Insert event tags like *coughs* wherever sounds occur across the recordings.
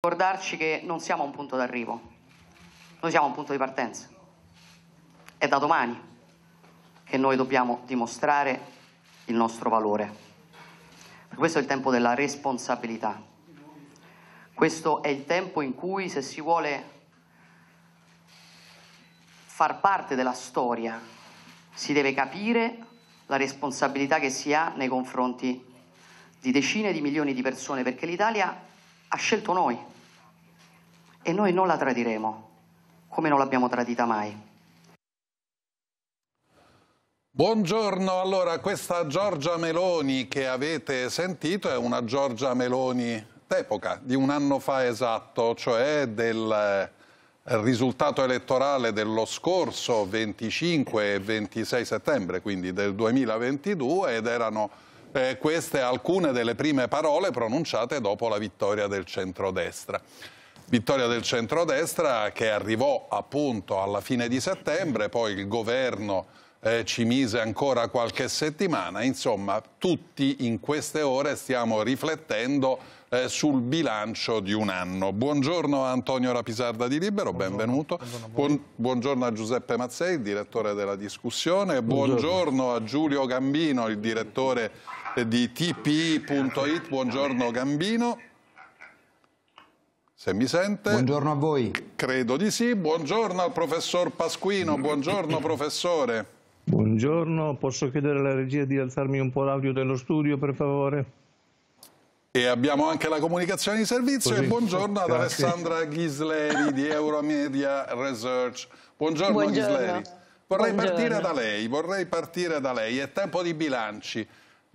ricordarci che non siamo a un punto d'arrivo, noi siamo a un punto di partenza. È da domani che noi dobbiamo dimostrare il nostro valore. Per questo è il tempo della responsabilità. Questo è il tempo in cui se si vuole far parte della storia si deve capire la responsabilità che si ha nei confronti di decine di milioni di persone perché l'Italia ha scelto noi e noi non la tradiremo come non l'abbiamo tradita mai. Buongiorno, allora questa Giorgia Meloni che avete sentito è una Giorgia Meloni d'epoca, di un anno fa esatto, cioè del eh, risultato elettorale dello scorso 25 e 26 settembre, quindi del 2022, ed erano eh, queste alcune delle prime parole pronunciate dopo la vittoria del centrodestra. Vittoria del centrodestra che arrivò appunto alla fine di settembre, poi il governo eh, ci mise ancora qualche settimana, insomma tutti in queste ore stiamo riflettendo eh, sul bilancio di un anno. Buongiorno a Antonio Rapisarda di Libero, buongiorno, benvenuto. Buongiorno, buongiorno. buongiorno, a Giuseppe Mazzei, il direttore della discussione, buongiorno, a Giulio Gambino, il direttore di tp.it. Buongiorno Gambino. Se mi sente. Buongiorno a voi. Credo di sì. Buongiorno al professor Pasquino. Buongiorno professore. Buongiorno, posso chiedere alla regia di alzarmi un po' l'audio dello studio per favore? E abbiamo anche la comunicazione di servizio Così. e buongiorno ad Alessandra Ghisleri di Euromedia Research. Buongiorno, buongiorno. Ghisleri. Vorrei buongiorno. partire da lei, vorrei partire da lei. È tempo di bilanci.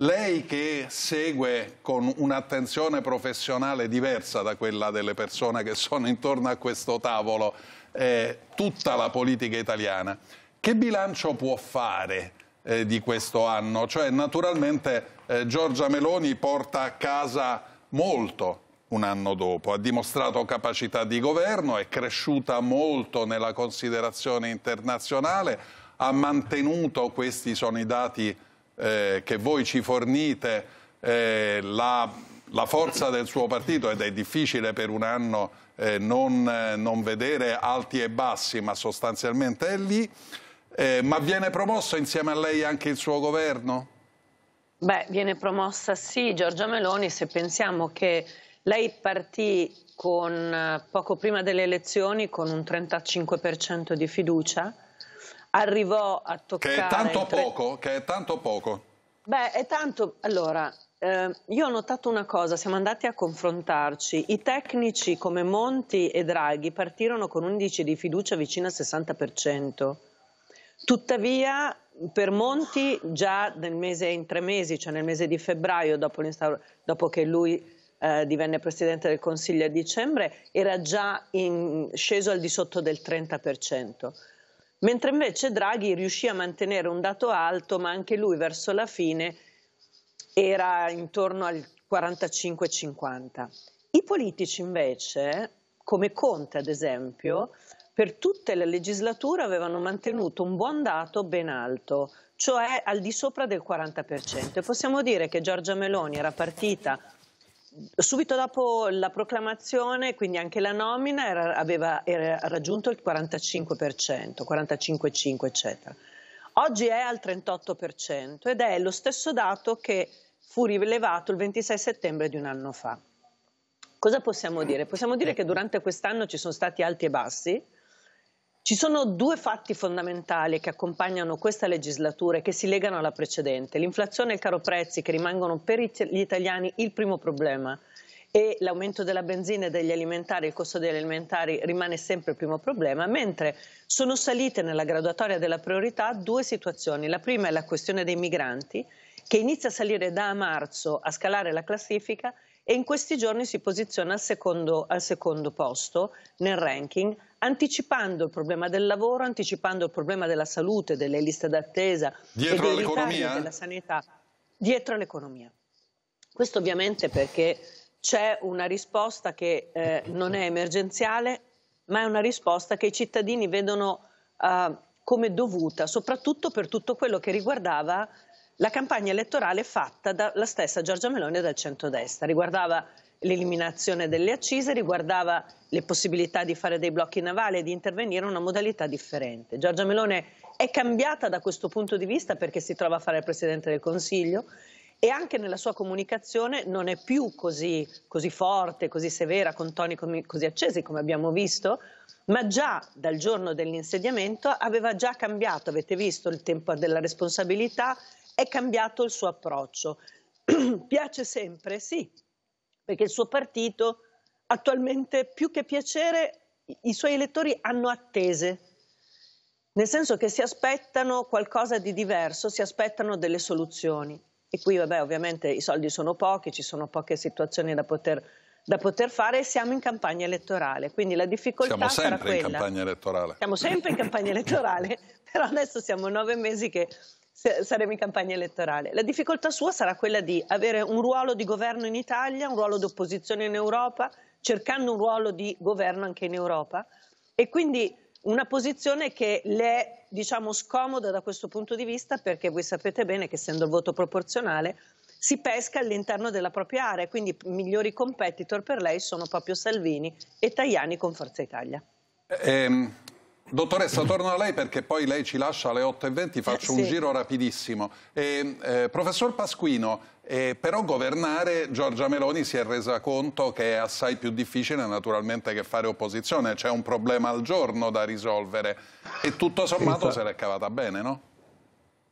Lei che segue con un'attenzione professionale diversa da quella delle persone che sono intorno a questo tavolo eh, tutta la politica italiana, che bilancio può fare eh, di questo anno? Cioè, naturalmente eh, Giorgia Meloni porta a casa molto un anno dopo, ha dimostrato capacità di governo, è cresciuta molto nella considerazione internazionale, ha mantenuto, questi sono i dati eh, che voi ci fornite eh, la, la, forza del suo partito ed è difficile per un anno eh, non, eh, non, vedere alti e bassi, ma sostanzialmente è lì. Eh, ma viene promosso insieme a lei anche il suo governo? Beh, viene promossa sì Giorgia Meloni se pensiamo che lei partì con, eh, poco prima delle elezioni con un 35% di fiducia arrivò a toccare... Che è tanto tre... poco, che è tanto poco. Beh, è tanto... Allora, eh, io ho notato una cosa, siamo andati a confrontarci. I tecnici come Monti e Draghi partirono con un indice di fiducia vicino al 60%. Tuttavia, per Monti, già nel mese, in tre mesi, cioè nel mese di febbraio, dopo, dopo che lui eh, divenne Presidente del Consiglio a dicembre, era già in, sceso al di sotto del 30% mentre invece Draghi riuscì a mantenere un dato alto, ma anche lui verso la fine era intorno al 45-50. I politici invece, come Conte ad esempio, per tutte le legislature avevano mantenuto un buon dato ben alto, cioè al di sopra del 40%. E possiamo dire che Giorgia Meloni era partita subito dopo la proclamazione, quindi anche la nomina, era, aveva era raggiunto il 45%, 45,5 eccetera. Oggi è al 38% ed è lo stesso dato che fu rilevato il 26 settembre di un anno fa. Cosa possiamo dire? Possiamo dire eh. che durante quest'anno ci sono stati alti e bassi, ci sono due fatti fondamentali che accompagnano questa legislatura e che si legano alla precedente. L'inflazione e il caro prezzi che rimangono per gli italiani il primo problema e l'aumento della benzina e degli alimentari, il costo degli alimentari rimane sempre il primo problema, mentre sono salite nella graduatoria della priorità due situazioni. La prima è la questione dei migranti che inizia a salire da marzo a scalare la classifica e in questi giorni si posiziona al secondo, al secondo posto nel ranking anticipando il problema del lavoro, anticipando il problema della salute, delle liste d'attesa, dietro all'economia, della sanità, dietro all'economia. Questo ovviamente perché c'è una risposta che eh, non è emergenziale, ma è una risposta che i cittadini vedono eh, come dovuta, soprattutto per tutto quello che riguardava la campagna elettorale fatta dalla stessa Giorgia Meloni e dal centrodestra. Riguardava l'eliminazione delle accise riguardava le possibilità di fare dei blocchi navali e di intervenire in una modalità differente. Giorgia Melone è cambiata da questo punto di vista perché si trova a fare il Presidente del Consiglio e anche nella sua comunicazione non è più così, così forte, così severa, con toni così accesi come abbiamo visto, ma già dal giorno dell'insediamento aveva già cambiato, avete visto il tempo della responsabilità, è cambiato il suo approccio. *clears throat* Piace sempre, sì, perché il suo partito attualmente più che piacere i suoi elettori hanno attese, nel senso che si aspettano qualcosa di diverso, si aspettano delle soluzioni. E qui vabbè ovviamente i soldi sono pochi, ci sono poche situazioni da poter, da poter fare e siamo in campagna elettorale, quindi la difficoltà siamo sarà quella. sempre in campagna elettorale. Siamo sempre in campagna *laughs* elettorale, però adesso siamo nove mesi che saremo in campagna elettorale. La difficoltà sua sarà quella di avere un ruolo di governo in Italia, un ruolo di opposizione in Europa, cercando un ruolo di governo anche in Europa e quindi una posizione che le è diciamo, scomoda da questo punto di vista perché voi sapete bene che essendo il voto proporzionale si pesca all'interno della propria area, quindi i migliori competitor per lei sono proprio Salvini e Tajani con Forza Italia. Eh, Dottoressa, torno a lei perché poi lei ci lascia alle 8.20, eh, faccio eh, sì. un giro rapidissimo. E, eh, professor Pasquino, eh, però governare Giorgia Meloni si è resa conto che è assai più difficile naturalmente che fare opposizione, c'è un problema al giorno da risolvere e tutto sommato se l'è cavata bene, no?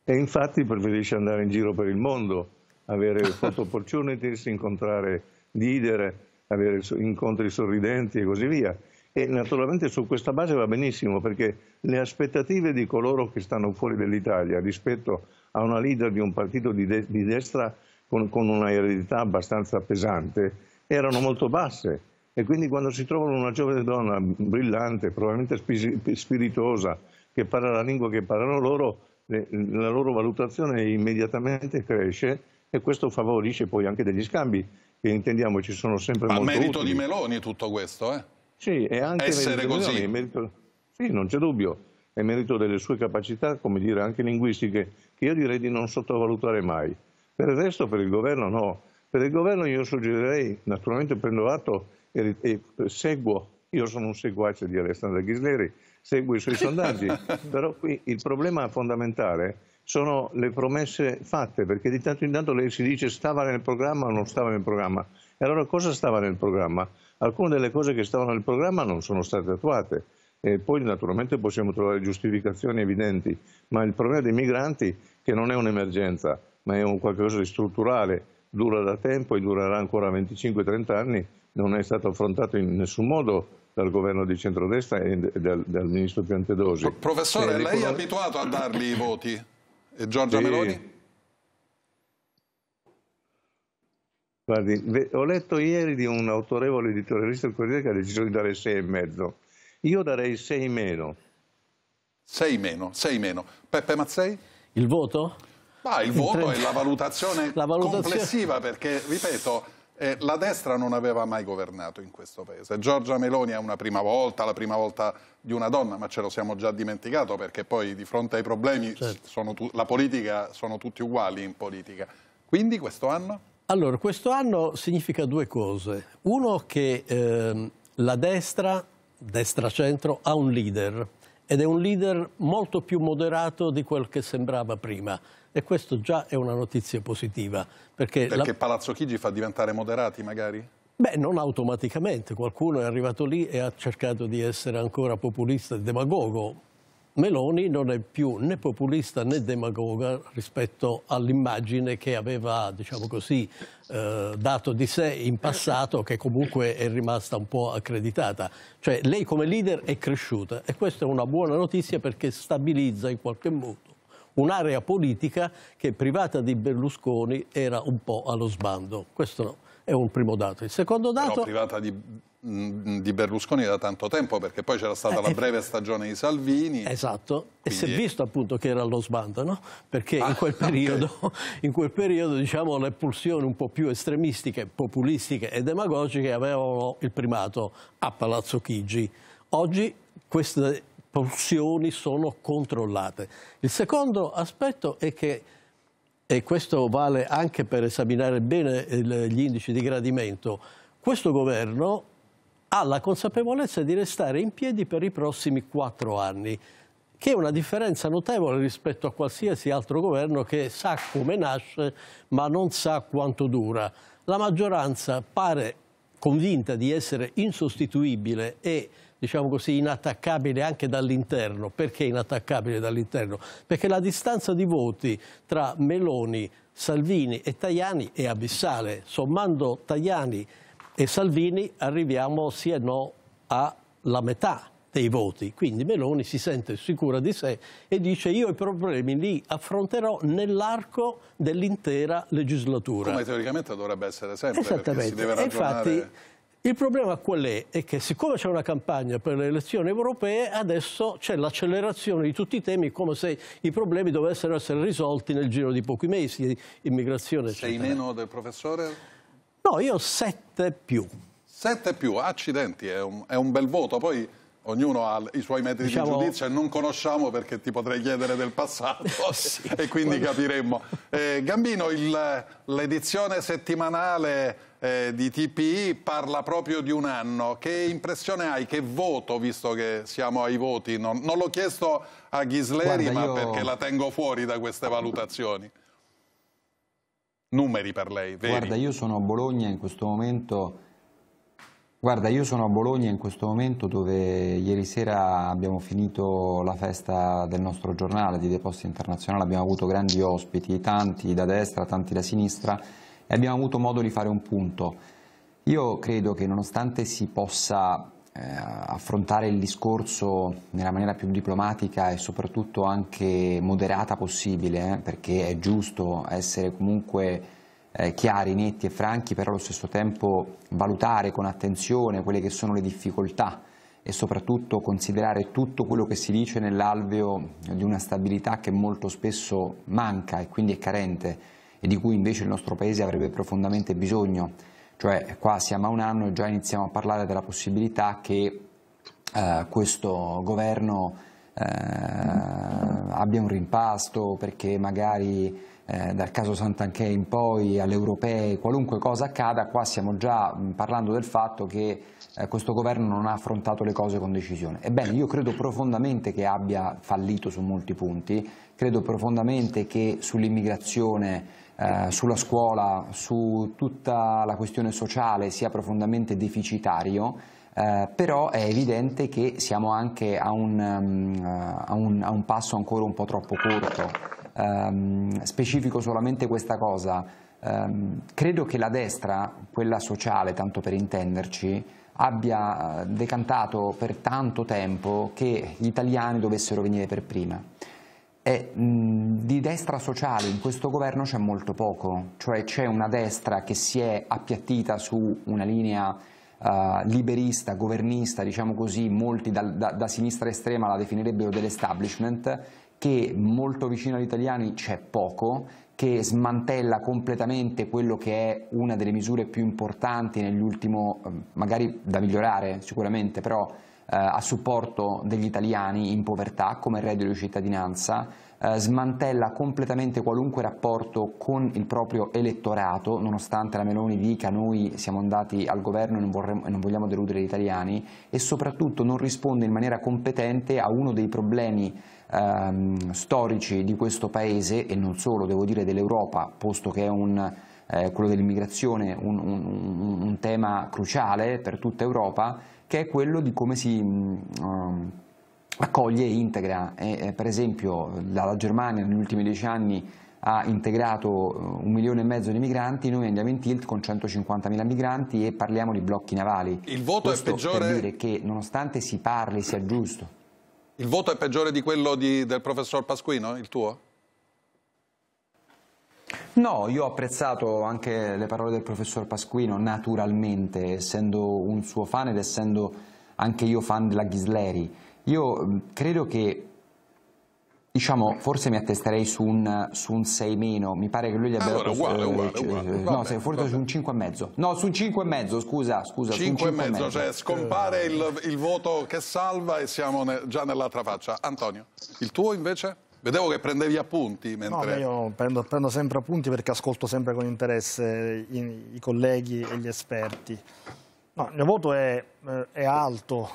E infatti preferisce andare in giro per il mondo, avere foto *laughs* opportunities, incontrare leader, avere incontri sorridenti e così via e naturalmente su questa base va benissimo perché le aspettative di coloro che stanno fuori dall'Italia rispetto a una leader di un partito di, de di destra con, con una eredità abbastanza pesante erano molto basse e quindi quando si trovano una giovane donna brillante, probabilmente spiritosa, che parla la lingua che parlano loro, la loro valutazione immediatamente cresce e questo favorisce poi anche degli scambi che intendiamo ci sono sempre... Ma molto merito utili. di Meloni tutto questo, eh? Sì, e anche essere così. Merito, sì, non c'è dubbio, è merito delle sue capacità, come dire, anche linguistiche, che io direi di non sottovalutare mai. Per il resto, per il governo no. Per il governo io suggerirei, naturalmente prendo atto e, e seguo, io sono un seguace di Alessandro Ghisleri, seguo i suoi sondaggi, *laughs* però qui il problema fondamentale sono le promesse fatte, perché di tanto in tanto lei si dice stava nel programma o non stava nel programma. E allora cosa stava nel programma? alcune delle cose che stavano nel programma non sono state attuate. E poi naturalmente possiamo trovare giustificazioni evidenti, ma il problema dei migranti, che non è un'emergenza, ma è un qualcosa di strutturale, dura da tempo e durerà ancora 25-30 anni, non è stato affrontato in nessun modo dal governo di centrodestra e dal, dal ministro Piantedosi. Professore, eh, lei è abituato a dargli i voti? E Giorgia sì. Meloni? Guardi, ho letto ieri di un autorevole editorialista del Corriere che ha deciso di dare e mezzo. Io darei 6 meno. 6 meno, 6 meno. Peppe Mazzei? Il voto? Ma ah, il voto è la valutazione, la valutazione complessiva perché, ripeto, eh, la destra non aveva mai governato in questo paese. Giorgia Meloni è una prima volta, la prima volta di una donna, ma ce lo siamo già dimenticato perché poi di fronte ai problemi certo. la politica sono tutti uguali in politica. Quindi questo anno? Allora, questo anno significa due cose. Uno che eh, la destra, destra-centro, ha un leader ed è un leader molto più moderato di quel che sembrava prima. E questo già è una notizia positiva. Perché, perché la... Palazzo Chigi fa diventare moderati magari? Beh, non automaticamente. Qualcuno è arrivato lì e ha cercato di essere ancora populista e demagogo Meloni non è più né populista né demagoga rispetto all'immagine che aveva, diciamo così, eh, dato di sé in passato, che comunque è rimasta un po' accreditata. Cioè lei come leader è cresciuta e questa è una buona notizia perché stabilizza in qualche modo un'area politica che privata di Berlusconi era un po' allo sbando. Questo no è un primo dato. Il secondo dato... Però privata di, mm, di Berlusconi da tanto tempo perché poi c'era stata eh, la eh, breve stagione di Salvini. Esatto, quindi... e si è visto appunto che era allo sbando, no? perché ah, in, quel *laughs* periodo, okay. in quel periodo diciamo, le pulsioni un po' più estremistiche, populistiche e demagogiche avevano il primato a Palazzo Chigi. Oggi queste pulsioni sono controllate. Il secondo aspetto è che e questo vale anche per esaminare bene gli indici di gradimento, questo governo ha la consapevolezza di restare in piedi per i prossimi quattro anni, che è una differenza notevole rispetto a qualsiasi altro governo che sa come nasce ma non sa quanto dura. La maggioranza pare convinta di essere insostituibile e diciamo così, inattaccabile anche dall'interno. Perché inattaccabile dall'interno? Perché la distanza di voti tra Meloni, Salvini e Tajani è abissale. Sommando Tajani e Salvini arriviamo sì e no alla metà dei voti. Quindi Meloni si sente sicura di sé e dice io i problemi li affronterò nell'arco dell'intera legislatura. Come teoricamente dovrebbe essere sempre, Esattamente. Infatti, il problema qual è? È che siccome c'è una campagna per le elezioni europee, adesso c'è l'accelerazione di tutti i temi come se i problemi dovessero essere risolti nel giro di pochi mesi, immigrazione, eccetera. Sei meno del professore? No, io sette più. Sette più, accidenti, è un, è un bel voto, poi ognuno ha i suoi metri diciamo... di giudizio e non conosciamo perché ti potrei chiedere del passato *laughs* sì, *laughs* e quindi quando... capiremmo. Eh, Gambino, l'edizione settimanale eh, di TPI parla proprio di un anno. Che impressione hai? Che voto, visto che siamo ai voti? Non, non l'ho chiesto a Ghisleri, Guarda, ma io... perché la tengo fuori da queste valutazioni. Numeri per lei, veri. Guarda, io sono a Bologna in questo momento... Guarda, io sono a Bologna in questo momento dove ieri sera abbiamo finito la festa del nostro giornale di Deposti Internazionale, abbiamo avuto grandi ospiti, tanti da destra, tanti da sinistra e abbiamo avuto modo di fare un punto. Io credo che nonostante si possa eh, affrontare il discorso nella maniera più diplomatica e soprattutto anche moderata possibile, eh, perché è giusto essere comunque eh, chiari, netti e franchi, però allo stesso tempo valutare con attenzione quelle che sono le difficoltà e soprattutto considerare tutto quello che si dice nell'alveo di una stabilità che molto spesso manca e quindi è carente e di cui invece il nostro Paese avrebbe profondamente bisogno. Cioè qua siamo a un anno e già iniziamo a parlare della possibilità che eh, questo governo eh, abbia un rimpasto perché magari eh, dal caso Santanchè in poi alle europee, qualunque cosa accada, qua stiamo già mm, parlando del fatto che eh, questo governo non ha affrontato le cose con decisione. Ebbene, io credo profondamente che abbia fallito su molti punti, credo profondamente che sull'immigrazione eh, sulla scuola, su tutta la questione sociale sia profondamente deficitario, eh, però è evidente che siamo anche a un, um, a un, a un passo ancora un po' troppo corto. Um, specifico solamente questa cosa, um, credo che la destra, quella sociale tanto per intenderci, abbia eh, decantato per tanto tempo che gli italiani dovessero venire per prima. Eh, di destra sociale in questo governo c'è molto poco, cioè c'è una destra che si è appiattita su una linea eh, liberista, governista, diciamo così, molti da, da, da sinistra estrema la definirebbero dell'establishment, che molto vicino agli italiani c'è poco, che smantella completamente quello che è una delle misure più importanti negli ultimi, eh, magari da migliorare sicuramente, però eh, a supporto degli italiani in povertà come il reddito di cittadinanza, eh, smantella completamente qualunque rapporto con il proprio elettorato, nonostante la Meloni dica noi siamo andati al governo e non, vorremmo, non vogliamo deludere gli italiani e soprattutto non risponde in maniera competente a uno dei problemi ehm, storici di questo Paese e non solo, devo dire, dell'Europa, posto che è un eh, quello dell'immigrazione, un, un, un, tema cruciale per tutta Europa, che è quello di come si mm, um, accoglie e integra. E, eh, per esempio la Germania negli ultimi dieci anni ha integrato eh, un milione e mezzo di migranti, noi andiamo in tilt con 150.000 migranti e parliamo di blocchi navali. Il voto Questo è peggiore? per dire che nonostante si parli sia giusto. Il voto è peggiore di quello di, del professor Pasquino, il tuo? No, io ho apprezzato anche le parole del professor Pasquino, naturalmente, essendo un suo fan ed essendo anche io fan della Ghisleri. Io credo che, diciamo, forse mi attesterei su un, su un 6 meno, mi pare che lui gli abbia allora, ah, dato... Uguale, eh, uguale, cioè, uguale. Eh, no, vabbè, forse vabbè. su un 5 e mezzo. No, su un 5 e mezzo, scusa, scusa. 5 e mezzo, cioè scompare il, il, voto che salva e siamo ne, già nell'altra faccia. Antonio, il tuo invece? Vedevo che prendevi appunti. Mentre... No, io prendo, prendo, sempre appunti perché ascolto sempre con interesse i, i colleghi e gli esperti. No, il mio voto è, eh, è alto,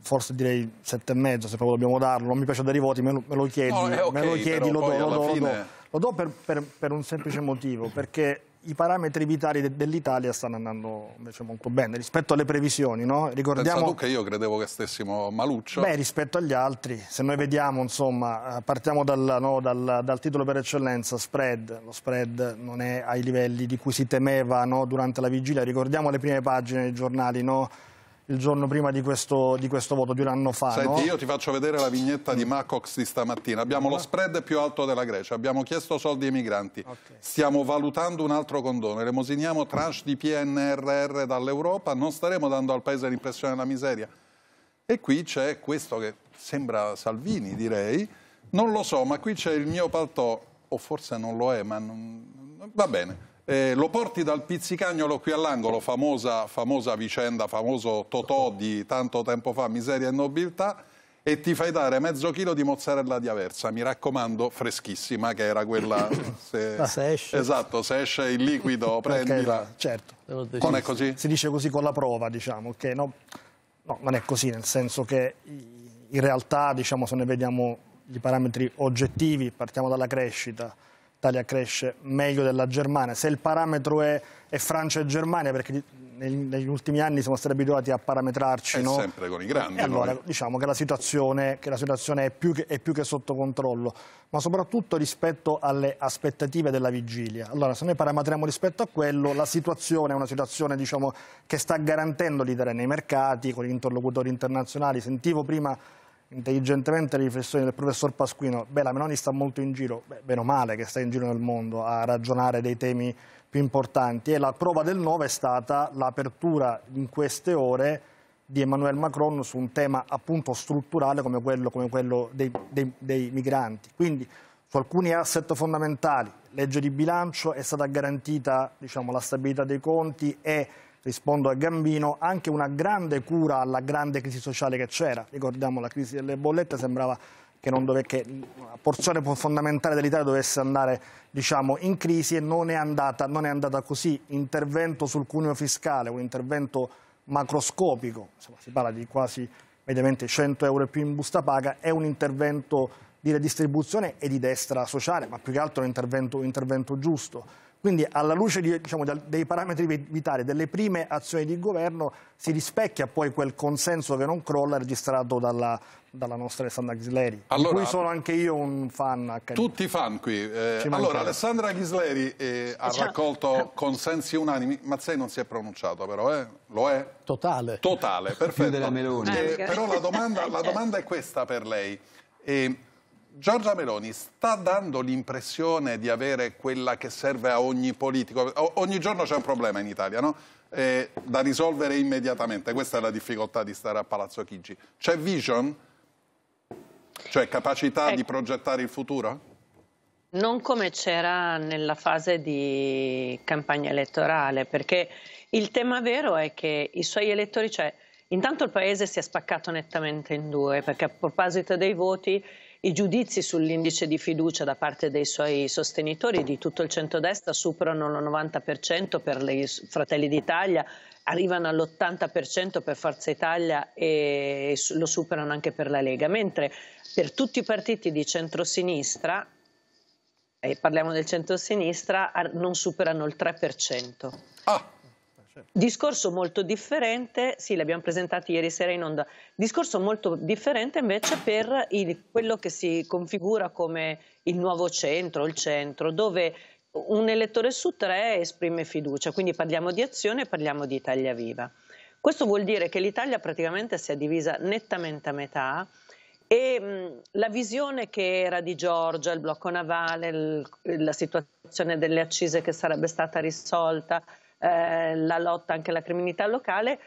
forse direi sette e mezzo se proprio dobbiamo darlo, non mi piace dare i voti, me lo, chiedi, me lo, chiedi lo, do, lo, do, per un semplice motivo, perché i parametri vitali dell'Italia stanno andando invece molto bene rispetto alle previsioni. No? Ricordiamo Pensa tu che io credevo che stessimo maluccio. Beh, rispetto agli altri, se noi vediamo, insomma, eh, partiamo dal, no, dal, dal titolo per eccellenza, spread, lo spread non è ai livelli di cui si temeva no, durante la vigilia, ricordiamo le prime pagine dei giornali, no? il giorno prima di questo, di questo voto, di un anno fa. Senti, no? io ti faccio vedere la vignetta di Macox di stamattina. Abbiamo lo spread più alto della Grecia, abbiamo chiesto soldi ai migranti, okay. stiamo valutando un altro condono, elemosiniamo tranche di PNRR dall'Europa, non staremo dando al Paese l'impressione della miseria. E qui c'è questo che sembra Salvini, direi. Non lo so, ma qui c'è il mio paltò, o forse non lo è, ma non... va bene. Eh, lo porti dal pizzicagnolo qui all'angolo, famosa, famosa, vicenda, famoso Totò di tanto tempo fa, miseria e nobiltà, e ti fai dare mezzo chilo di mozzarella di Aversa, mi raccomando, freschissima, che era quella... *coughs* Se, ah, se esce. Esatto, se esce il liquido, prendila. Okay, certo. Non è così? Si dice così con la prova, diciamo, che no, no non è così, nel senso che in realtà, diciamo, se ne vediamo i parametri oggettivi, partiamo dalla crescita, l'Italia cresce meglio della Germania. Se il parametro è, è Francia e Germania, perché negli, negli, ultimi anni siamo stati abituati a parametrarci... No? sempre con i grandi. E allora noi. diciamo che la situazione, che la situazione è, più che, è più che sotto controllo, ma soprattutto rispetto alle aspettative della vigilia. Allora, se noi parametriamo rispetto a quello, la situazione è una situazione diciamo, che sta garantendo l'Italia nei mercati, con gli interlocutori internazionali. Sentivo prima intelligentemente le riflessioni del professor Pasquino, beh la Meloni sta molto in giro, meno male che sta in giro nel mondo a ragionare dei temi più importanti e la prova del 9 è stata l'apertura in queste ore di Emmanuel Macron su un tema appunto strutturale come quello, come quello dei, dei, dei migranti. Quindi su alcuni asset fondamentali, legge di bilancio, è stata garantita diciamo, la stabilità dei conti e rispondo a Gambino, anche una grande cura alla grande crisi sociale che c'era. Ricordiamo la crisi delle bollette, sembrava che, dove, che, una porzione fondamentale dell'Italia dovesse andare diciamo, in crisi e non è, andata, non è, andata, così. Intervento sul cuneo fiscale, un intervento macroscopico, insomma, si parla di quasi mediamente 100 euro in più in busta paga, è un intervento di redistribuzione e di destra sociale, ma più che altro è un intervento, un intervento giusto quindi alla luce di, diciamo, dei parametri vitali, delle prime azioni di governo, si rispecchia poi quel consenso che non crolla registrato dalla, dalla nostra Alessandra Ghisleri, allora, di cui sono anche io un fan. Accanito. Tutti fan qui. Eh, allora, Alessandra Ghisleri eh, ha Ciao. raccolto consensi unanimi, Mazzei non si è pronunciato però, eh? Lo è? Totale. Totale, perfetto. della Meloni. Eh, però la domanda, la domanda, è questa per lei. Giorgia Meloni sta dando l'impressione di avere quella che serve a ogni politico. O ogni giorno c'è un problema in Italia, no? eh, da risolvere immediatamente. Questa è la difficoltà di stare a Palazzo Chigi. C'è vision? Cioè capacità ecco. di progettare il futuro? Non come c'era nella fase di campagna elettorale, perché il tema vero è che i suoi elettori, cioè intanto il paese si è spaccato nettamente in due, perché a proposito dei voti i giudizi sull'indice di fiducia da parte dei suoi sostenitori di tutto il centrodestra superano il 90% per i Fratelli d'Italia, arrivano all'80% per Forza Italia e lo superano anche per la Lega, mentre per tutti i partiti di centrosinistra, e parliamo del centrosinistra, non superano il 3%. Ah. Certo. Discorso molto differente, sì, l'abbiamo presentato ieri sera in onda. Discorso molto differente invece per il, quello che si configura come il nuovo centro, il centro, dove un elettore su tre esprime fiducia, quindi parliamo di azione e parliamo di Italia Viva. Questo vuol dire che l'Italia praticamente si è divisa nettamente a metà e mh, la visione che era di Giorgia, il blocco navale, il, la situazione delle accise che sarebbe stata risolta, eh, la lotta anche alla criminalità locale,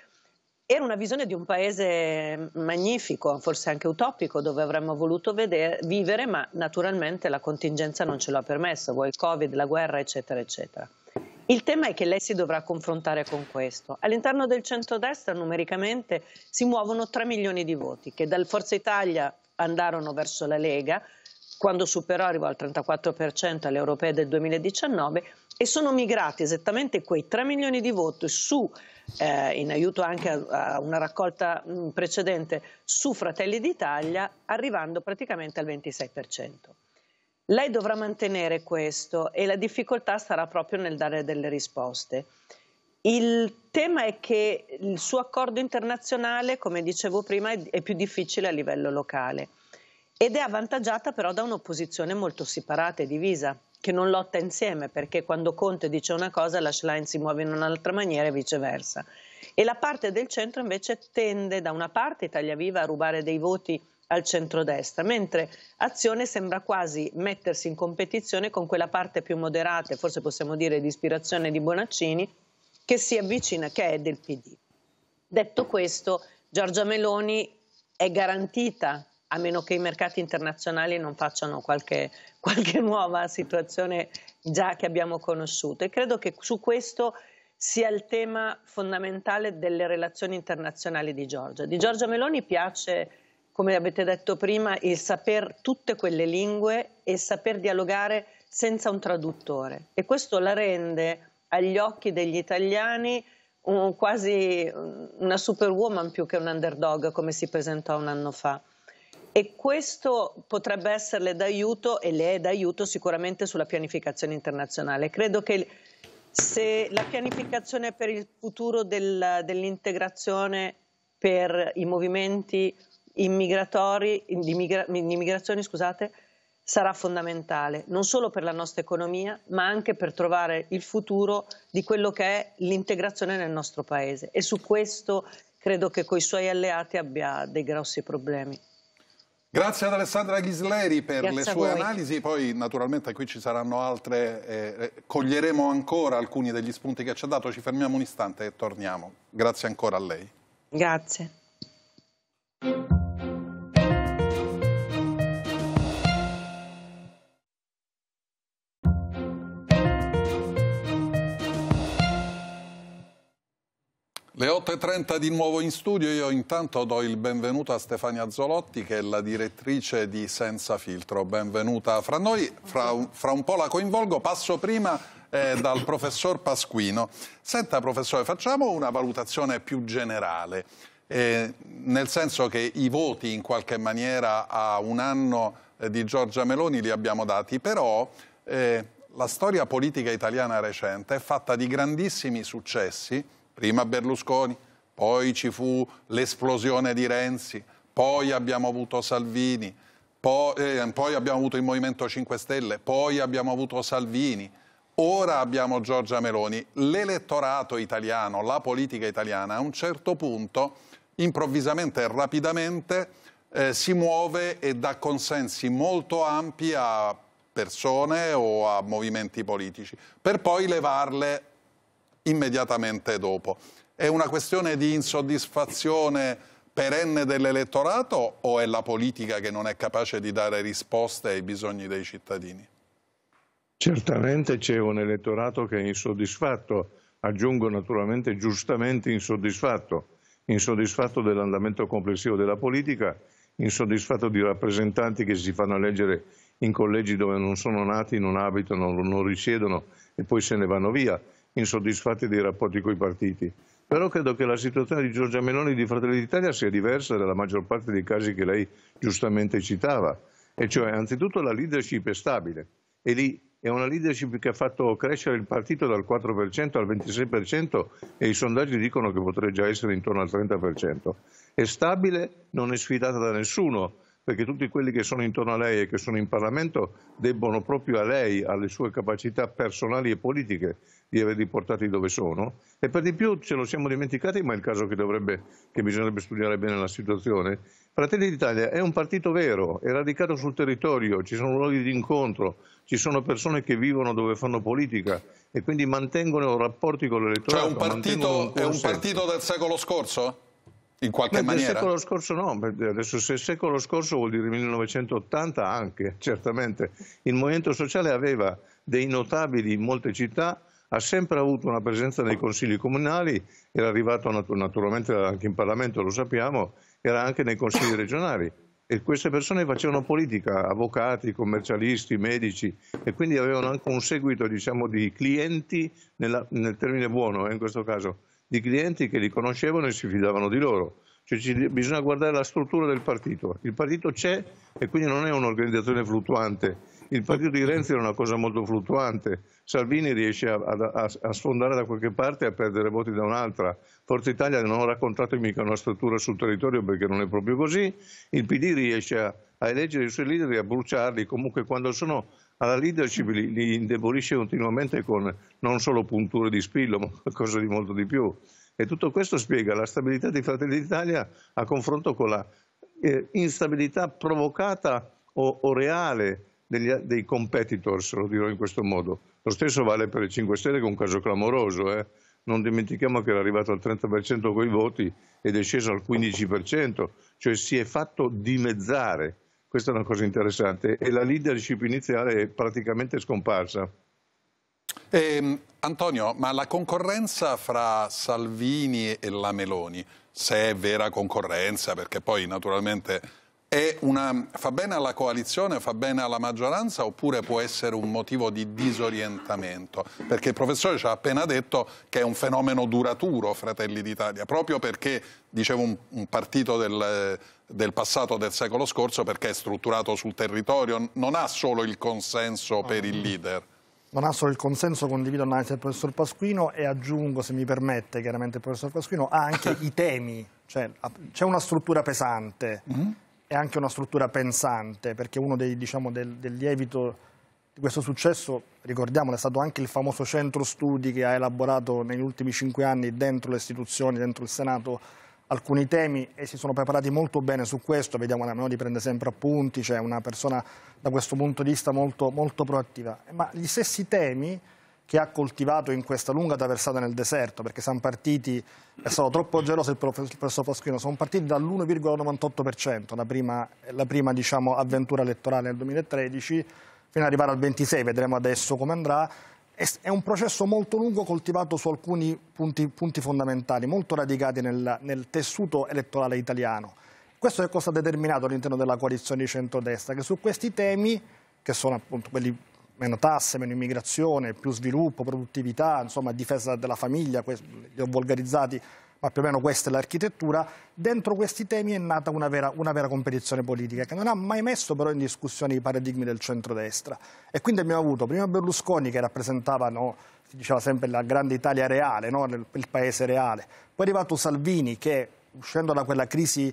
era una visione di un paese magnifico, forse anche utopico, dove avremmo voluto vedere, vivere, ma naturalmente la contingenza non ce l'ha permesso, vuoi il Covid, la guerra, eccetera, eccetera. Il tema è che lei si dovrà confrontare con questo. All'interno del centrodestra numericamente si muovono 3 milioni di voti che dal Forza Italia andarono verso la Lega, quando superò arrivò al 34% alle europee del 2019 e sono migrati esattamente quei 3 milioni di voti su, eh, in aiuto anche a, a una raccolta mh, mm, precedente, su Fratelli d'Italia, arrivando praticamente al 26%. Lei dovrà mantenere questo e la difficoltà sarà proprio nel dare delle risposte. Il tema è che il suo accordo internazionale, come dicevo prima, è più difficile a livello locale ed è avvantaggiata però da un'opposizione molto separata e divisa che non lotta insieme, perché quando Conte dice una cosa la Schlein si muove in un'altra maniera e viceversa. E la parte del centro invece tende da una parte Italia Viva a rubare dei voti al centrodestra, mentre Azione sembra quasi mettersi in competizione con quella parte più moderata, forse possiamo dire di ispirazione di Bonaccini, che si avvicina, che è del PD. Detto questo, Giorgia Meloni è garantita, a meno che i mercati internazionali non facciano qualche qualche *laughs* nuova situazione già che abbiamo conosciuto e credo che su questo sia il tema fondamentale delle relazioni internazionali di Giorgia. Di Giorgia Meloni piace, come avete detto prima, il saper tutte quelle lingue e saper dialogare senza un traduttore e questo la rende agli occhi degli italiani un, quasi una superwoman più che un underdog come si presentò un anno fa e questo potrebbe esserle d'aiuto e le è d'aiuto sicuramente sulla pianificazione internazionale. Credo che se la pianificazione per il futuro del, dell'integrazione per i movimenti immigratori, di, migra, immigrazioni scusate, sarà fondamentale, non solo per la nostra economia, ma anche per trovare il futuro di quello che è l'integrazione nel nostro Paese. E su questo credo che coi suoi alleati abbia dei grossi problemi. Grazie ad Alessandra Ghisleri per Grazie le sue analisi, poi naturalmente qui ci saranno altre, eh, eh, coglieremo ancora alcuni degli spunti che ci ha dato, ci fermiamo un istante e torniamo. Grazie ancora a lei. Grazie. Le 8.30 di nuovo in studio, io intanto do il benvenuto a Stefania Zolotti che è la direttrice di Senza Filtro, benvenuta fra noi, fra un, fra un po' la coinvolgo, passo prima eh, dal professor Pasquino. Senta professore, facciamo una valutazione più generale, eh, nel senso che i voti in qualche maniera a un anno eh, di Giorgia Meloni li abbiamo dati, però eh, la storia politica italiana recente è fatta di grandissimi successi, prima Berlusconi, poi ci fu l'esplosione di Renzi, poi abbiamo avuto Salvini, poi, eh, poi, abbiamo avuto il Movimento 5 Stelle, poi abbiamo avuto Salvini, ora abbiamo Giorgia Meloni. L'elettorato italiano, la politica italiana a un certo punto, improvvisamente e rapidamente, eh, si muove e dà consensi molto ampi a persone o a movimenti politici, per poi levarle immediatamente dopo. È una questione di insoddisfazione perenne dell'elettorato o è la politica che non è capace di dare risposte ai bisogni dei cittadini? Certamente c'è un elettorato che è insoddisfatto, aggiungo naturalmente giustamente insoddisfatto, insoddisfatto dell'andamento complessivo della politica, insoddisfatto di rappresentanti che si fanno eleggere in collegi dove non sono nati, non abitano, non risiedono e poi se ne vanno via, insoddisfatti dei rapporti con i partiti. Però credo che la situazione di Giorgia Meloni di Fratelli d'Italia sia diversa dalla maggior parte dei casi che lei giustamente citava. E cioè, anzitutto la leadership è stabile. E lì è una leadership che ha fatto crescere il partito dal 4% al 26% e i sondaggi dicono che potrebbe già essere intorno al 30%. È stabile, non è sfidata da nessuno perché tutti quelli che sono intorno a lei e che sono in Parlamento debbono proprio a lei, alle sue capacità personali e politiche di averli portati dove sono e per di più ce lo siamo dimenticati, ma è il caso che, dovrebbe, che bisognerebbe studiare bene la situazione. Fratelli d'Italia è un partito vero, è radicato sul territorio, ci sono luoghi di incontro, ci sono persone che vivono dove fanno politica e quindi mantengono rapporti con cioè, l'elettorato. Cioè un partito, un è un partito del secolo scorso? in qualche Mentre maniera? Nel secolo scorso no, adesso se il secolo scorso vuol dire 1980 anche, *laughs* certamente. Il movimento sociale aveva dei notabili in molte città, ha sempre avuto una presenza nei consigli comunali, era arrivato naturalmente anche in Parlamento, lo sappiamo, era anche nei consigli regionali. E queste persone facevano politica, avvocati, commercialisti, medici e quindi avevano anche un seguito diciamo, di clienti nella, nel termine buono eh, in questo caso di clienti che li conoscevano e si fidavano di loro. Cioè, ci, bisogna guardare la struttura del partito. Il partito c'è e quindi non è un'organizzazione fluttuante. Il partito di Renzi è una cosa molto fluttuante. Salvini riesce a, a, a sfondare da qualche parte e a perdere voti da un'altra. Forza Italia non ha raccontato mica una struttura sul territorio perché non è proprio così. Il PD riesce a, a eleggere i suoi leader e a bruciarli. Comunque quando sono alla leadership li, li indebolisce continuamente con non solo punture di spillo, *laughs* ma qualcosa di molto di più. E tutto questo spiega la stabilità di Fratelli d'Italia a confronto con la eh, instabilità provocata o, o reale degli, dei competitors, lo dirò in questo modo. Lo stesso vale per il 5 Stelle, che è un caso clamoroso. Eh? Non dimentichiamo che era arrivato al 30% con i voti ed è sceso al 15%, cioè si è fatto dimezzare questa è una cosa interessante. E la leadership iniziale è praticamente scomparsa. Eh, Antonio, ma la concorrenza fra Salvini e la Meloni, se è vera concorrenza, perché poi naturalmente una, fa bene alla coalizione, fa bene alla maggioranza oppure può essere un motivo di disorientamento? Perché il professore ci ha appena detto che è un fenomeno duraturo Fratelli d'Italia, proprio perché, dicevo, un, un partito del del passato del secolo scorso perché è strutturato sul territorio, non ha solo il consenso per il leader. Non ha solo il consenso, condivido l'analisi del professor Pasquino e aggiungo, se mi permette, chiaramente il professor Pasquino, ha anche *laughs* i temi, cioè c'è una struttura pesante mm -hmm. e anche una struttura pensante, perché uno dei, diciamo, del, del lievito di questo successo, ricordiamolo, è stato anche il famoso centro studi che ha elaborato negli ultimi cinque anni dentro le istituzioni, dentro il Senato, alcuni temi e si sono preparati molto bene su questo, vediamo la Meloni prende sempre appunti, c'è cioè una persona da questo punto di vista molto, molto proattiva, ma gli stessi temi che ha coltivato in questa lunga traversata nel deserto, perché sono partiti, è stato troppo geloso il professor Foschino, sono partiti dall'1,98%, la prima, la prima diciamo, avventura elettorale nel 2013, fino ad arrivare al 26, vedremo adesso come andrà, è un processo molto lungo coltivato su alcuni punti, punti fondamentali, molto radicati nel, nel, tessuto elettorale italiano. Questo è cosa ha determinato all'interno della coalizione di centrodestra, che su questi temi, che sono appunto quelli meno tasse, meno immigrazione, più sviluppo, produttività, insomma difesa della famiglia, li ho volgarizzati ma più o meno questa è l'architettura, dentro questi temi è nata una vera, una vera, competizione politica che non ha mai messo però in discussione i paradigmi del centrodestra. E quindi abbiamo avuto prima Berlusconi che rappresentava, no, si diceva sempre, la grande Italia reale, no, il paese reale, poi è arrivato Salvini che uscendo da quella crisi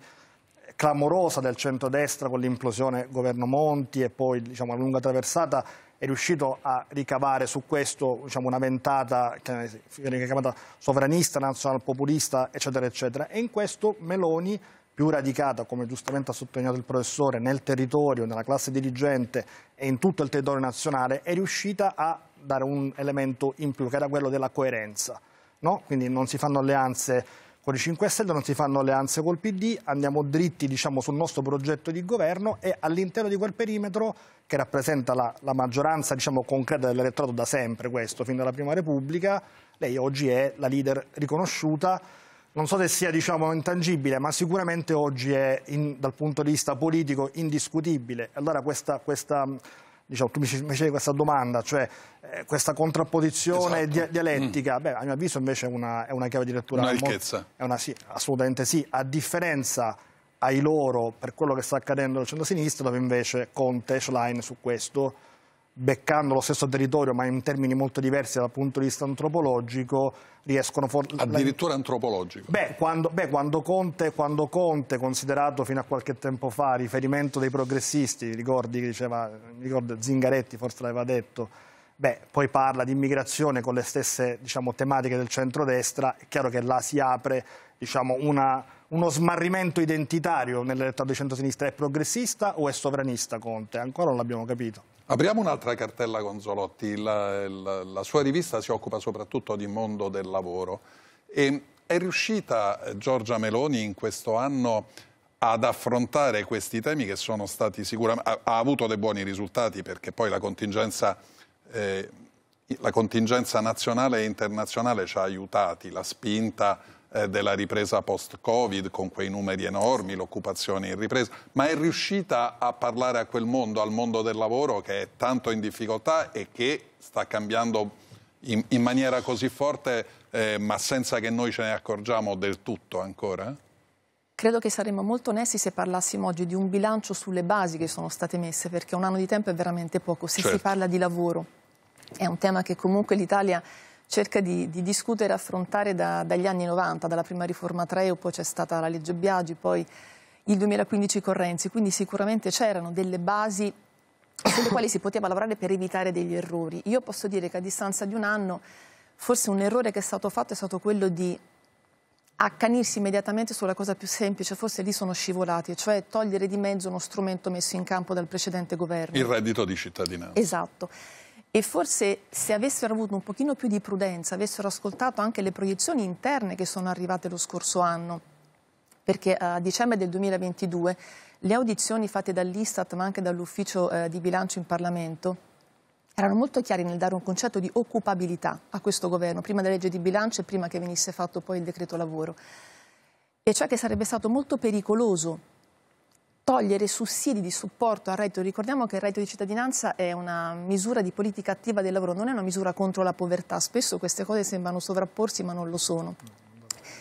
clamorosa del centrodestra con l'implosione governo Monti e poi diciamo, la lunga traversata è riuscito a ricavare su questo diciamo, una ventata che viene chiamata sovranista, nazionalpopulista, eccetera, eccetera. E in questo Meloni, più radicata, come giustamente ha sottolineato il professore, nel territorio, nella classe dirigente e in tutto il territorio nazionale, è riuscita a dare un elemento in più, che era quello della coerenza. No? Quindi non si fanno alleanze con i 5 Stelle non si fanno alleanze col PD, andiamo dritti diciamo, sul nostro progetto di governo e all'interno di quel perimetro, che rappresenta la, la maggioranza diciamo, concreta dell'elettorato da sempre, questo, fin dalla Prima Repubblica, lei oggi è la leader riconosciuta, non so se sia diciamo, intangibile, ma sicuramente oggi è in, dal punto di vista politico indiscutibile. Allora questa, questa diciamo, tu mi facevi questa domanda, cioè eh, questa contrapposizione esatto. dia mm. dialettica, mm. beh, a mio avviso invece è una, è una chiave di lettura. Una ricchezza. È una, sì, assolutamente sì, a differenza ai loro per quello che sta accadendo nel centro-sinistra, dove invece Conte, Schlein su questo beccando lo stesso territorio ma in termini molto diversi dal punto di vista antropologico riescono for- addirittura la... antropologico beh, quando, beh quando, Conte, quando, Conte, considerato fino a qualche tempo fa riferimento dei progressisti ricordi che diceva ricordo Zingaretti forse l'aveva detto beh, poi parla di immigrazione con le stesse diciamo, tematiche del centrodestra è chiaro che là si apre diciamo, una, uno smarrimento identitario nell'elettorato di centrosinistra è progressista o è sovranista Conte? ancora non l'abbiamo capito Apriamo un'altra cartella Gonzolotti, La, la, la, sua rivista si occupa soprattutto di mondo del lavoro. E è riuscita eh, Giorgia Meloni in questo anno ad affrontare questi temi che sono stati sicuramente... Ha, ha avuto dei buoni risultati perché poi la contingenza, eh, la contingenza nazionale e internazionale ci ha aiutati, la spinta eh, della ripresa post-Covid, con quei numeri enormi, l'occupazione in ripresa, ma è riuscita a parlare a quel mondo, al mondo del lavoro che è tanto in difficoltà e che sta cambiando in, in maniera così forte, eh, ma senza che noi ce ne accorgiamo del tutto ancora? Credo che saremmo molto onesti se parlassimo oggi di un bilancio sulle basi che sono state messe, perché un anno di tempo è veramente poco. Se certo. si parla di lavoro, è un tema che comunque l'Italia cerca di, di discutere e affrontare da, dagli anni 90, dalla prima riforma Treo, poi c'è stata la legge Biagi, poi il 2015 Correnzi, quindi sicuramente c'erano delle basi sulle quali si poteva lavorare per evitare degli errori. Io posso dire che a distanza di un anno forse un errore che è stato fatto è stato quello di accanirsi immediatamente sulla cosa più semplice, forse lì sono scivolati, cioè togliere di mezzo uno strumento messo in campo dal precedente governo. Il reddito di cittadinanza. Esatto e forse se avessero avuto un pochino più di prudenza, avessero ascoltato anche le proiezioni interne che sono arrivate lo scorso anno, perché eh, a dicembre del 2022 le audizioni fatte dall'Istat ma anche dall'ufficio eh, di bilancio in Parlamento erano molto chiari nel dare un concetto di occupabilità a questo governo, prima della legge di bilancio e prima che venisse fatto poi il decreto lavoro. E cioè che sarebbe stato molto pericoloso togliere sussidi di supporto al reddito. Ricordiamo che il reddito di cittadinanza è una misura di politica attiva del lavoro, non è una misura contro la povertà. Spesso queste cose sembrano sovrapporsi ma non lo sono.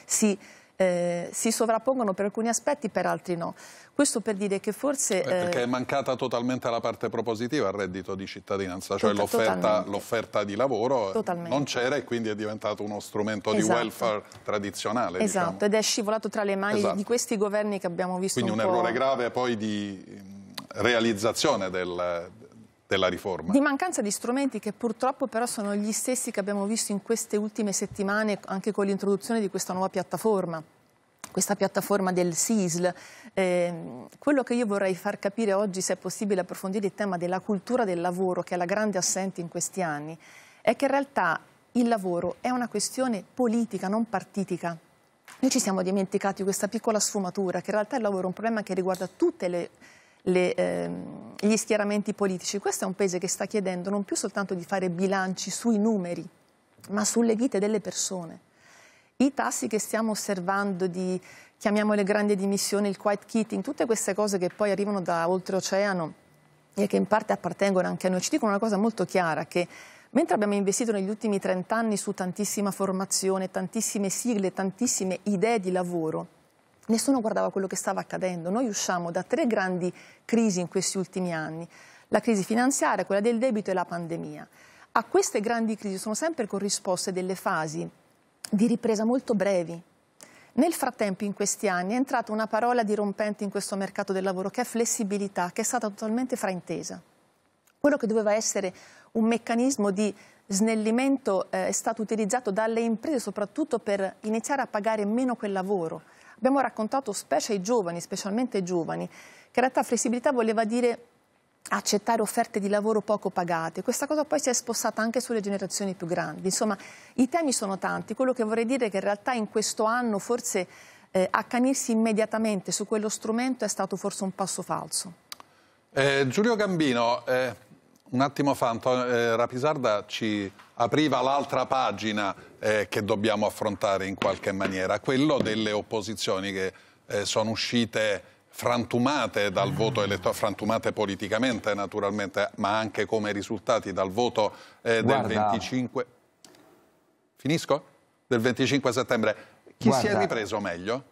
Si eh, si sovrappongono per alcuni aspetti, per altri no. Questo per dire che forse... Beh, perché eh, è mancata totalmente la parte propositiva al reddito di cittadinanza, cioè tota-, l'offerta, di lavoro totalmente. non c'era e quindi è diventato uno strumento esatto. di welfare tradizionale. Diciamo. Esatto, diciamo. ed è scivolato tra le mani esatto. di questi governi che abbiamo visto. Quindi un, un errore grave poi di realizzazione del, della riforma. Di mancanza di strumenti che purtroppo però sono gli stessi che abbiamo visto in queste ultime settimane anche con l'introduzione di questa nuova piattaforma questa piattaforma del SISL. Eh, quello che io vorrei far capire oggi, se è possibile approfondire il tema della cultura del lavoro, che è la grande assente in questi anni, è che in realtà il lavoro è una questione politica, non partitica. Noi ci siamo dimenticati questa piccola sfumatura, che in realtà il lavoro è un problema che riguarda tutte le le, ehm, gli schieramenti politici. Questo è un paese che sta chiedendo non più soltanto di fare bilanci sui numeri, ma sulle vite delle persone. I tassi che stiamo osservando di, chiamiamole grandi dimissioni, il quiet kitting, tutte queste cose che poi arrivano da oltreoceano e che in parte appartengono anche a noi, ci dicono una cosa molto chiara, che mentre abbiamo investito negli ultimi 30 anni su tantissima formazione, tantissime sigle, tantissime idee di lavoro, nessuno guardava quello che stava accadendo. Noi usciamo da tre grandi crisi in questi ultimi anni, la crisi finanziaria, quella del debito e la pandemia. A queste grandi crisi sono sempre corrisposte delle fasi di ripresa molto brevi. Nel frattempo, in questi anni, è entrata una parola dirompente in questo mercato del lavoro, che è flessibilità, che è stata totalmente fraintesa. Quello che doveva essere un meccanismo di snellimento eh, è stato utilizzato dalle imprese soprattutto per iniziare a pagare meno quel lavoro abbiamo raccontato specie ai giovani, specialmente ai giovani, che in realtà flessibilità voleva dire accettare offerte di lavoro poco pagate. Questa cosa poi si è spostata anche sulle generazioni più grandi. Insomma, i temi sono tanti. Quello che vorrei dire è che in realtà in questo anno forse eh, accanirsi immediatamente su quello strumento è stato forse un passo falso. Eh, Giulio Gambino, eh, un attimo fa Antonio, eh, Rapisarda ci apriva l'altra pagina eh, che dobbiamo affrontare in qualche maniera, quello delle opposizioni che eh, sono uscite frantumate dal mm. voto elettorale, frantumate politicamente naturalmente, ma anche come risultati dal voto eh, del Guarda. 25... Finisco? Del 25 settembre. Chi Guarda. si è ripreso meglio?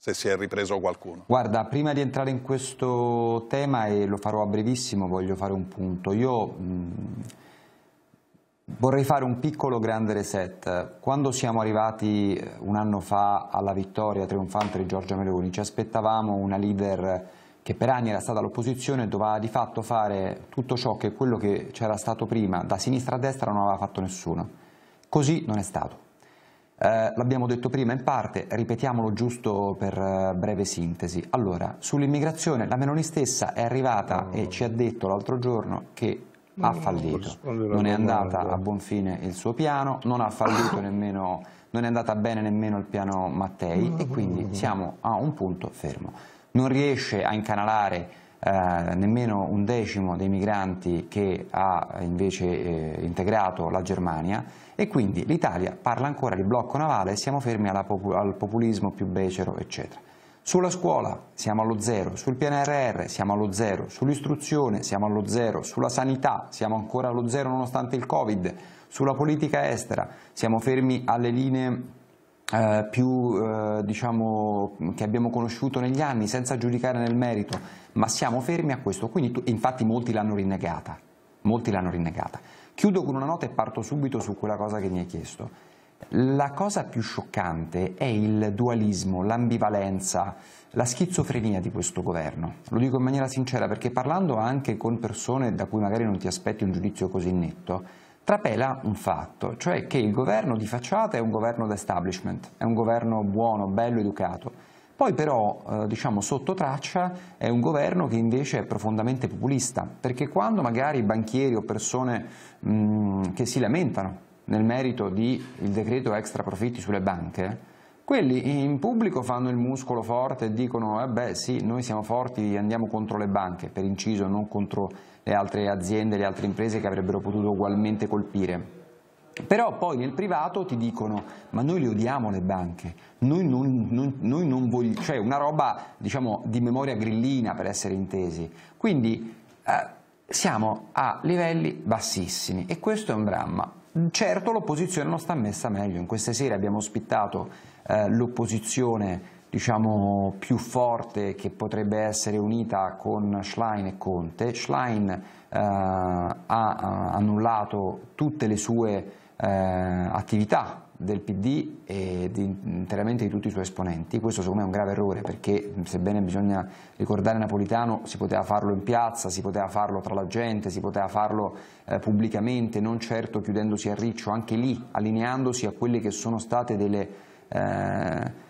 se si è ripreso qualcuno. Guarda, prima di entrare in questo tema, e lo farò a brevissimo, voglio fare un punto. Io mh, mm, vorrei fare un piccolo grande reset. Quando siamo arrivati eh, un anno fa alla vittoria trionfante di Giorgia Meloni, ci aspettavamo una leader che per anni era stata all'opposizione e doveva di fatto fare tutto ciò che quello che c'era stato prima, da sinistra a destra, non aveva fatto nessuno. Così non è stato. Eh, l'abbiamo detto prima in parte, ripetiamolo giusto per eh, breve sintesi. Allora, sull'immigrazione la Meloni stessa è arrivata no. e ci ha detto l'altro giorno che no, ha fallito, non è andata a buon fine il suo piano, non ha fallito *coughs* nemmeno, non è andata bene nemmeno il piano Mattei no, e quindi siamo a un punto fermo. Non riesce a incanalare eh, nemmeno un decimo dei migranti che ha eh, invece eh, integrato la Germania e quindi l'Italia parla ancora di blocco navale e siamo fermi popul al populismo più becero eccetera. Sulla scuola siamo allo zero, sul PNRR siamo allo zero, sull'istruzione siamo allo zero, sulla sanità siamo ancora allo zero nonostante il Covid, sulla politica estera siamo fermi alle linee eh, più eh, diciamo, che abbiamo conosciuto negli anni senza giudicare nel merito, ma siamo fermi a questo, quindi tu, infatti molti l'hanno rinnegata, molti l'hanno rinnegata. Chiudo con una nota e parto subito su quella cosa che mi hai chiesto. La cosa più scioccante è il dualismo, l'ambivalenza, la schizofrenia di questo governo. Lo dico in maniera sincera perché parlando anche con persone da cui magari non ti aspetti un giudizio così netto, trapela un fatto, cioè che il governo di facciata è un governo d'establishment, è un governo buono, bello, educato. Poi però, eh, diciamo, sotto traccia è un governo che invece è profondamente populista, perché quando magari banchieri o persone mh, mm, che si lamentano nel merito del decreto extra profitti sulle banche, quelli in pubblico fanno il muscolo forte e dicono, eh beh sì, noi siamo forti, andiamo contro le banche, per inciso non contro le altre aziende, le altre imprese che avrebbero potuto ugualmente colpire. Però poi nel privato ti dicono ma noi le odiamo le banche, noi non, non, noi non vogliamo, cioè una roba diciamo di memoria grillina per essere intesi. Quindi eh, siamo a livelli bassissimi e questo è un dramma. Certo l'opposizione non sta messa meglio, in queste sere abbiamo ospitato eh, l'opposizione diciamo, più forte che potrebbe essere unita con Schlein e Conte. Schlein eh, ha eh, annullato tutte le sue eh, attività del PD e di, interamente di tutti i suoi esponenti. Questo secondo me è un grave errore perché sebbene bisogna ricordare Napolitano si poteva farlo in piazza, si poteva farlo tra la gente, si poteva farlo eh, pubblicamente, non certo chiudendosi a riccio, anche lì allineandosi a quelle che sono state delle eh,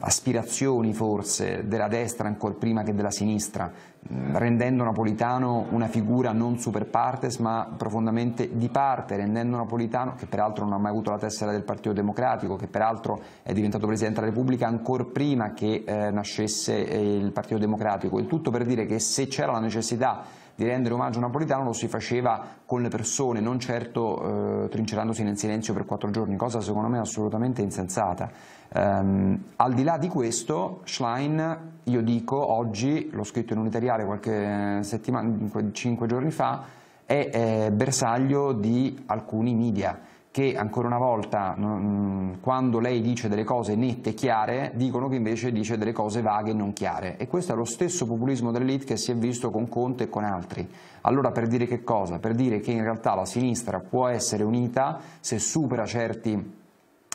aspirazioni forse della destra ancora prima che della sinistra, rendendo Napolitano una figura non super partes ma profondamente di parte, rendendo Napolitano, che peraltro non ha mai avuto la tessera del Partito Democratico, che peraltro è diventato Presidente della Repubblica ancora prima che eh, nascesse eh, il Partito Democratico, il tutto per dire che se c'era la necessità di rendere omaggio a Napolitano lo si faceva con le persone, non certo eh, trincerandosi nel silenzio per quattro giorni, cosa secondo me assolutamente insensata. Um, al di là di questo, Schlein, io dico oggi, l'ho scritto in un editoriale qualche settimana, 5 giorni fa, è eh, bersaglio di alcuni media che ancora una volta mm, quando lei dice delle cose nette e chiare dicono che invece dice delle cose vaghe e non chiare e questo è lo stesso populismo dell'elite che si è visto con Conte e con altri. Allora per dire che cosa? Per dire che in realtà la sinistra può essere unita se supera certi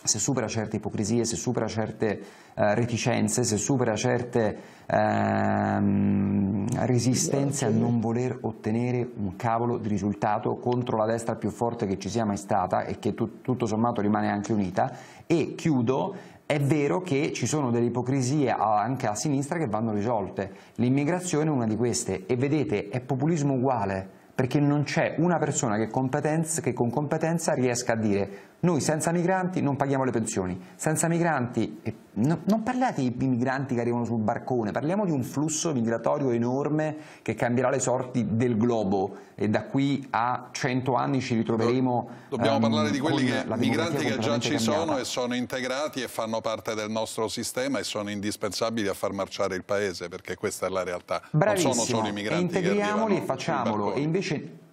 se supera certe ipocrisie, se supera certe eh, reticenze, se supera certe ehm, resistenze a non voler ottenere un cavolo di risultato contro la destra più forte che ci sia mai stata e che tu, tutto sommato rimane anche unita. E chiudo è vero che ci sono delle ipocrisie anche a sinistra che vanno risolte, l'immigrazione è una di queste e vedete è populismo uguale perché non c'è una persona che, che, con competenza riesca a dire noi senza migranti non paghiamo le pensioni, senza migranti, eh, no, non parlate di migranti che arrivano sul barcone, parliamo di un flusso migratorio enorme che cambierà le sorti del globo e da qui a 100 anni ci ritroveremo. Dobbiamo um, parlare di quelli che, migranti che già ci cambiata. sono e sono integrati e fanno parte del nostro sistema e sono indispensabili a far marciare il paese perché questa è la realtà. Bravissimo. Non sono solo i migranti. E integriamoli e facciamolo. E invece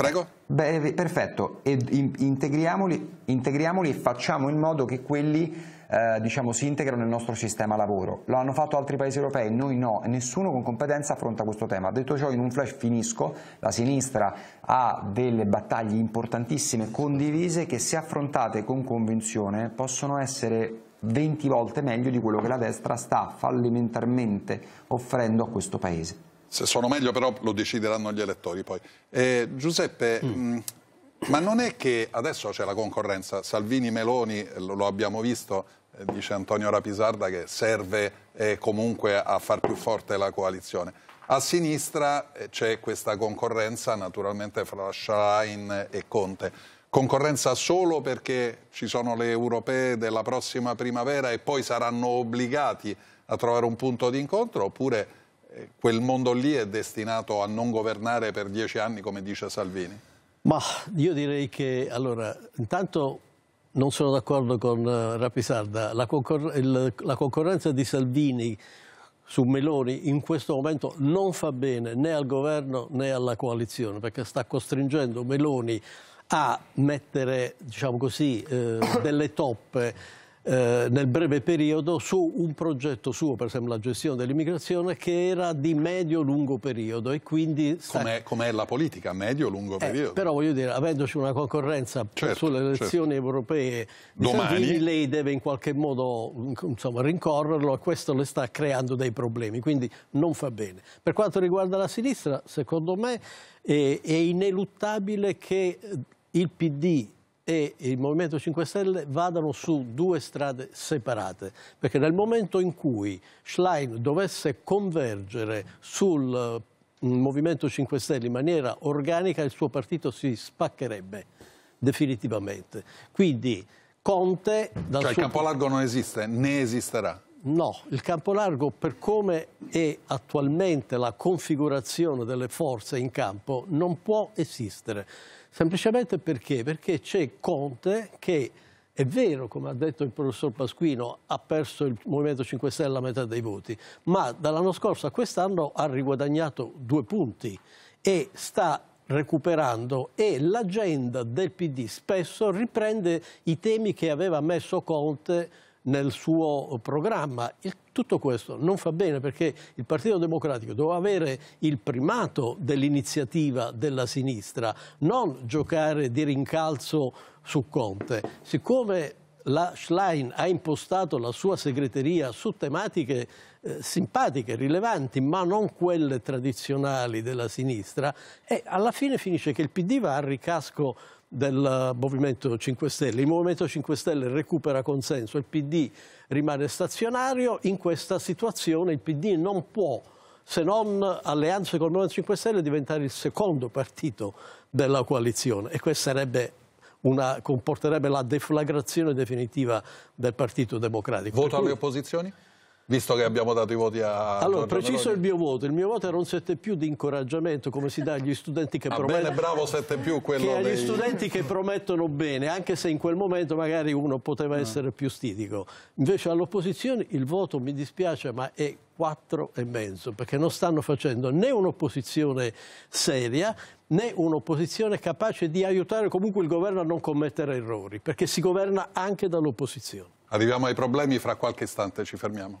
Prego. Beh, eh, perfetto, e integriamoli, integriamoli, e facciamo in modo che quelli eh, diciamo, si integrano nel nostro sistema lavoro. Lo hanno fatto altri paesi europei, noi no, nessuno con competenza affronta questo tema. Detto ciò, in un flash finisco, la sinistra ha delle battaglie importantissime, condivise, che se affrontate con convinzione possono essere 20 volte meglio di quello che la destra sta fallimentarmente offrendo a questo paese. Se sono meglio però lo decideranno gli elettori poi. Eh, Giuseppe, mm. mh, mm, ma non è che adesso c'è la concorrenza, Salvini-Meloni, eh, lo, lo abbiamo visto, eh, dice Antonio Rapisarda che serve eh, comunque a far più forte la coalizione. A sinistra eh, c'è questa concorrenza naturalmente fra Schlein e Conte. Concorrenza solo perché ci sono le europee della prossima primavera e poi saranno obbligati a trovare un punto di incontro oppure quel mondo lì è destinato a non governare per dieci anni, come dice Salvini? Ma io direi che, allora, intanto non sono d'accordo con eh, Rapisarda. La, concor il, la, concorrenza di Salvini su Meloni in questo momento non fa bene né al governo né alla coalizione, perché sta costringendo Meloni a mettere, diciamo così, eh, delle toppe eh, nel breve periodo su un progetto suo, per esempio la gestione dell'immigrazione, che era di medio-lungo periodo e quindi... Com'è, com la politica, medio-lungo eh, periodo. Però voglio dire, avendoci una concorrenza certo, certo. sulle elezioni certo. europee, domani Salvini, lei deve in qualche modo insomma, rincorrerlo e questo le sta creando dei problemi, quindi non fa bene. Per quanto riguarda la sinistra, secondo me è, è ineluttabile che il PD e il Movimento 5 Stelle vadano su due strade separate, perché nel momento in cui Schlein dovesse convergere sul mm, Movimento 5 Stelle in maniera organica, il suo partito si spaccherebbe definitivamente. Quindi Conte... Dal cioè il campo largo non esiste, né esisterà? No, il campo largo per come è attualmente la configurazione delle forze in campo non può esistere. Semplicemente perché? Perché c'è Conte che è vero, come ha detto il professor Pasquino, ha perso il Movimento 5 Stelle a metà dei voti, ma dall'anno scorso a quest'anno ha riguadagnato due punti e sta recuperando e l'agenda del PD spesso riprende i temi che aveva messo Conte nel suo programma, il tutto questo non fa bene perché il Partito Democratico doveva avere il primato dell'iniziativa della sinistra, non giocare di rincalzo su Conte. Siccome la Schlein ha impostato la sua segreteria su tematiche eh, simpatiche, rilevanti, ma non quelle tradizionali della sinistra, e alla fine finisce che il PD va al ricasco del eh, Movimento 5 Stelle. Il Movimento 5 Stelle recupera consenso, il PD rimane stazionario. In questa situazione il PD non può, se non alleanze con il Movimento 5 Stelle, diventare il secondo partito della coalizione e questa sarebbe una, comporterebbe la deflagrazione definitiva del Partito Democratico. Voto alle opposizioni? visto che abbiamo dato i voti a... Allora, preciso il mio voto, il mio voto era un 7 più di incoraggiamento, come si dà agli studenti che ah, promettono... Bene, bravo 7 più quello che dei... agli studenti che promettono bene, anche se in quel momento magari uno poteva ah. essere più stitico. Invece all'opposizione il voto, mi dispiace, ma è 4 e mezzo, perché non stanno facendo né un'opposizione seria, né un'opposizione capace di aiutare comunque il governo a non commettere errori, perché si governa anche dall'opposizione. Arriviamo ai problemi, fra qualche istante ci fermiamo.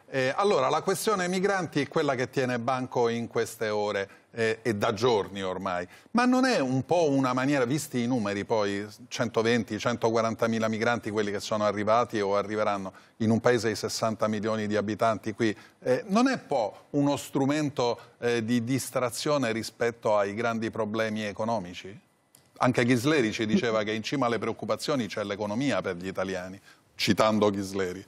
Eh, allora, la questione migranti è quella che tiene banco in queste ore eh, e da giorni ormai, ma non è un po' una maniera, visti i numeri poi, 120, 140 mila migranti, quelli che sono arrivati o arriveranno in un paese di 60 milioni di abitanti qui, eh, non è un po' uno strumento eh, di distrazione rispetto ai grandi problemi economici? Anche Ghisleri ci diceva che in cima alle preoccupazioni c'è l'economia per gli italiani, citando Ghisleri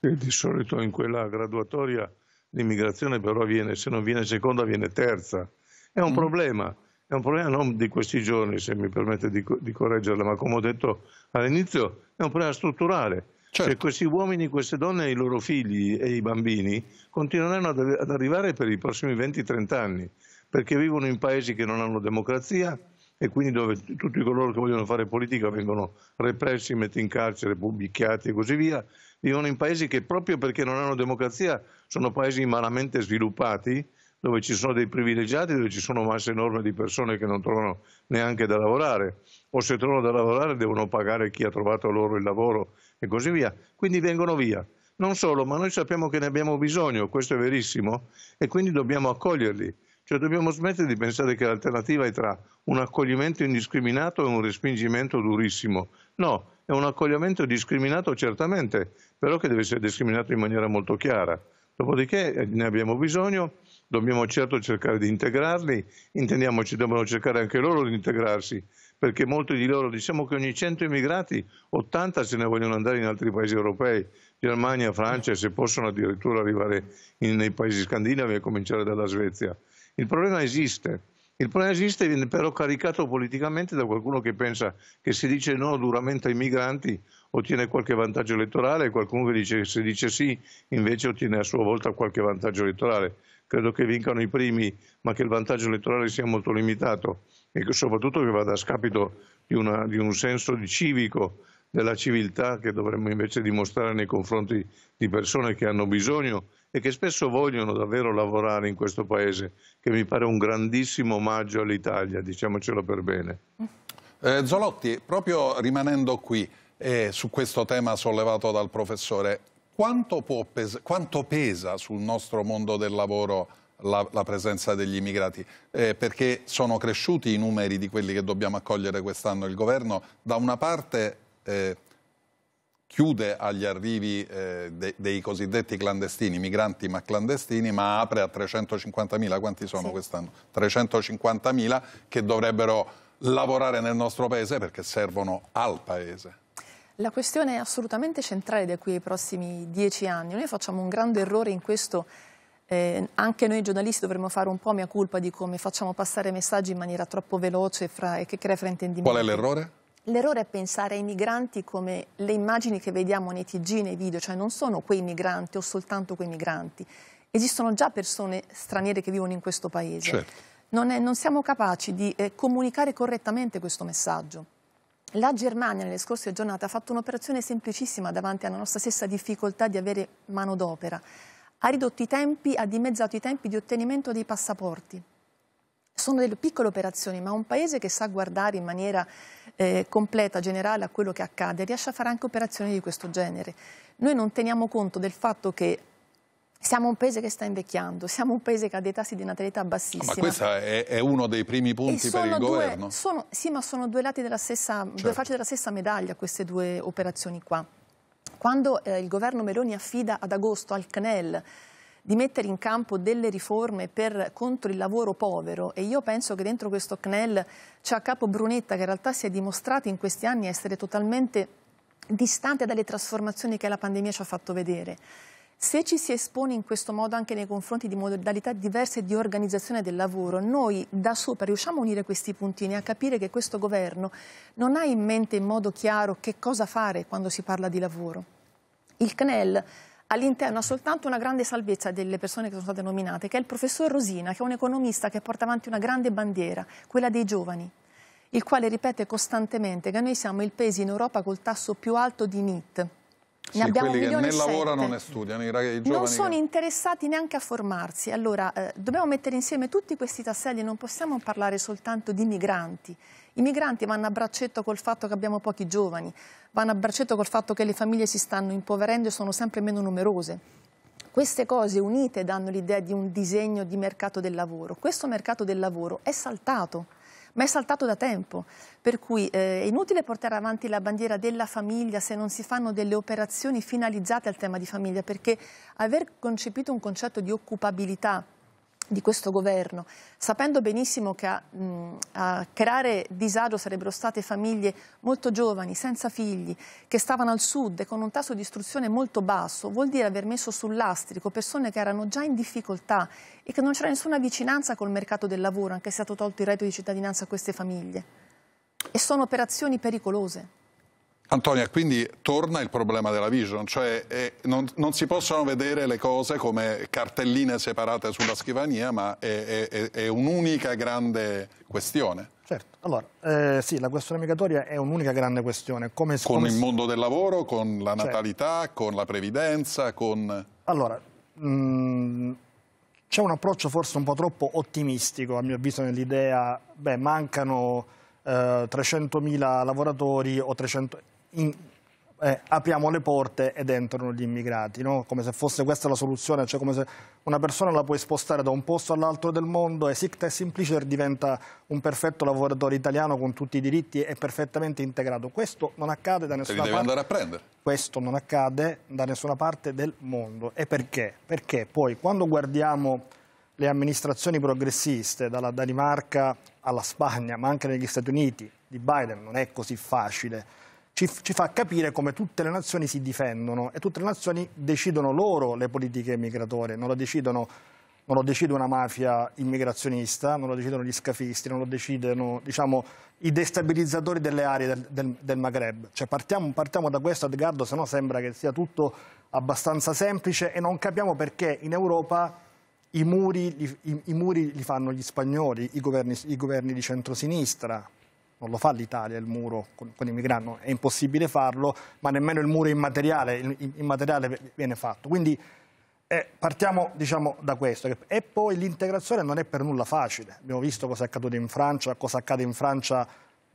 di solito in quella graduatoria l'immigrazione però viene, se non viene seconda viene terza. È un mm. problema, è un problema non di questi giorni, se mi permette di, di correggerla, ma come ho detto all'inizio, è un problema strutturale. Certo. Se questi uomini, queste donne e i loro figli e i bambini continueranno ad, ad arrivare per i prossimi 20-30 anni, perché vivono in paesi che non hanno democrazia e quindi dove tutti coloro che vogliono fare politica vengono repressi, messi in carcere, pubblichiati e così via, vivono in paesi che proprio perché non hanno democrazia sono paesi malamente sviluppati, dove ci sono dei privilegiati, dove ci sono masse enormi di persone che non trovano neanche da lavorare o se trovano da lavorare devono pagare chi ha trovato loro il lavoro e così via. Quindi vengono via. Non solo, ma noi sappiamo che ne abbiamo bisogno, questo è verissimo, e quindi dobbiamo accoglierli. Cioè dobbiamo smettere di pensare che l'alternativa è tra un accoglimento indiscriminato e un respingimento durissimo. No, è un accogliamento discriminato certamente, però che deve essere discriminato in maniera molto chiara. Dopodiché eh, ne abbiamo bisogno, dobbiamo certo cercare di integrarli, intendiamoci, devono cercare anche loro di integrarsi, perché molti di loro, diciamo che ogni 100 immigrati, 80 se ne vogliono andare in altri paesi europei, Germania, Francia, se possono addirittura arrivare in, nei paesi scandinavi a cominciare dalla Svezia. Il problema esiste, il problema esiste viene però caricato politicamente da qualcuno che pensa che se dice no duramente ai migranti ottiene qualche vantaggio elettorale e qualcuno che dice che se dice sì invece ottiene a sua volta qualche vantaggio elettorale. Credo che vincano i primi, ma che il vantaggio elettorale sia molto limitato e che soprattutto che vada a scapito di, una, di un senso di civico della civiltà che dovremmo invece dimostrare nei confronti di persone che hanno bisogno e che spesso vogliono davvero lavorare in questo paese, che mi pare un grandissimo omaggio all'Italia, diciamocelo per bene. Eh, Zolotti, proprio rimanendo qui eh, su questo tema sollevato dal professore, quanto, pes quanto pesa sul nostro mondo del lavoro la, la, presenza degli immigrati, eh, perché sono cresciuti i numeri di quelli che dobbiamo accogliere quest'anno. Il governo da una parte eh, chiude agli arrivi eh, de dei cosiddetti clandestini, migranti ma clandestini, ma apre a 350.000, quanti sono sì. quest'anno? 350.000 che dovrebbero lavorare nel nostro paese perché servono al paese. La questione è assolutamente centrale da qui ai prossimi dieci anni. Noi facciamo un grande errore in questo eh, anche noi giornalisti dovremmo fare un po' mia colpa di come facciamo passare messaggi in maniera troppo veloce fra, e che crea fraintendimenti. Qual è l'errore? L'errore è pensare ai migranti come le immagini che vediamo nei TG, nei video, cioè non sono quei migranti o soltanto quei migranti. Esistono già persone straniere che vivono in questo paese. Certo. Non, è, non, siamo capaci di eh, comunicare correttamente questo messaggio. La Germania nelle scorse giornate ha fatto un'operazione semplicissima davanti alla nostra stessa difficoltà di avere manodopera. Ha ridotto i tempi, ha dimezzato i tempi di ottenimento dei passaporti. Sono delle piccole operazioni, ma un paese che sa guardare in maniera eh, completa, generale a quello che accade, riesce a fare anche operazioni di questo genere. Noi non teniamo conto del fatto che siamo un paese che sta invecchiando, siamo un paese che ha dei tassi di natalità bassissimi. Ma questo è, è, uno dei primi punti per il due, governo? Sono, sì, ma sono due lati della stessa, certo. due facce della stessa medaglia queste due operazioni qua. Quando eh, il governo Meloni affida ad agosto al CNEL di mettere in campo delle riforme per, contro il lavoro povero e io penso che dentro questo CNEL c'è a capo Brunetta che in realtà si è dimostrato in questi anni essere totalmente distante dalle trasformazioni che la pandemia ci ha fatto vedere. Se ci si espone in questo modo anche nei confronti di modalità diverse di organizzazione del lavoro, noi da sopra riusciamo a unire questi puntini, a capire che questo governo non ha in mente in modo chiaro che cosa fare quando si parla di lavoro. Il CNEL all'interno ha soltanto una grande salvezza delle persone che sono state nominate, che è il professor Rosina, che è un economista che porta avanti una grande bandiera, quella dei giovani, il quale ripete costantemente che noi siamo il paese in Europa col tasso più alto di NIT. Ne Sì, ne abbiamo quelli che né lavorano né studiano, i ragazzi giovani. Non sono che... interessati neanche a formarsi. Allora, eh, dobbiamo mettere insieme tutti questi tasselli, non possiamo parlare soltanto di migranti. I migranti vanno a braccetto col fatto che abbiamo pochi giovani, vanno a braccetto col fatto che le famiglie si stanno impoverendo e sono sempre meno numerose. Queste cose unite danno l'idea di un disegno di mercato del lavoro. Questo mercato del lavoro è saltato, ma è saltato da tempo. Per cui eh, è inutile portare avanti la bandiera della famiglia se non si fanno delle operazioni finalizzate al tema di famiglia, perché aver concepito un concetto di occupabilità di questo governo, sapendo benissimo che a, a, creare disagio sarebbero state famiglie molto giovani, senza figli, che stavano al sud e con un tasso di istruzione molto basso, vuol dire aver messo sul lastrico persone che erano già in difficoltà e che non c'era nessuna vicinanza col mercato del lavoro, anche se è stato tolto il reddito di cittadinanza a queste famiglie. E sono operazioni pericolose. Antonia, quindi torna il problema della vision, cioè eh, non, non, si possono vedere le cose come cartelline separate sulla scrivania, ma è, è, è un'unica grande questione. Certo, allora, eh, sì, la questione migratoria è un'unica grande questione. Come, con come... il mondo del lavoro, con la certo. natalità, certo. con la previdenza, con... Allora, mhmm, c'è un approccio forse un po' troppo ottimistico, a mio avviso, nell'idea, beh, mancano... 300.000 eh, lavoratori o 300, in, eh, apriamo le porte ed entrano gli immigrati, no? come se fosse questa la soluzione, cioè come se una persona la puoi spostare da un posto all'altro del mondo e Sicta e Simplicer diventa un perfetto lavoratore italiano con tutti i diritti e perfettamente integrato. Questo non accade da nessuna parte. andare a prendere. Questo non accade da nessuna parte del mondo. E perché? Perché poi quando guardiamo le amministrazioni progressiste, dalla Danimarca alla Spagna, ma anche negli Stati Uniti, di Biden non è così facile ci, ci, fa capire come tutte le nazioni si difendono e tutte le nazioni decidono loro le politiche migratorie, non, non lo decide una mafia immigrazionista, non lo decidono gli scafisti, non lo decidono diciamo, i destabilizzatori delle aree del, del, del Maghreb. Cioè partiamo, partiamo, da questo, Edgardo, se no sembra che sia tutto abbastanza semplice e non capiamo perché in Europa i muri, i, i muri li fanno gli spagnoli, i governi, i governi di centrosinistra, non lo fa l'Italia il muro con, con i migranti, è impossibile farlo, ma nemmeno il muro immateriale, il, immateriale viene fatto. Quindi eh, partiamo diciamo, da questo. E poi l'integrazione non è per nulla facile. Abbiamo visto cosa è accaduto in Francia, cosa accade in Francia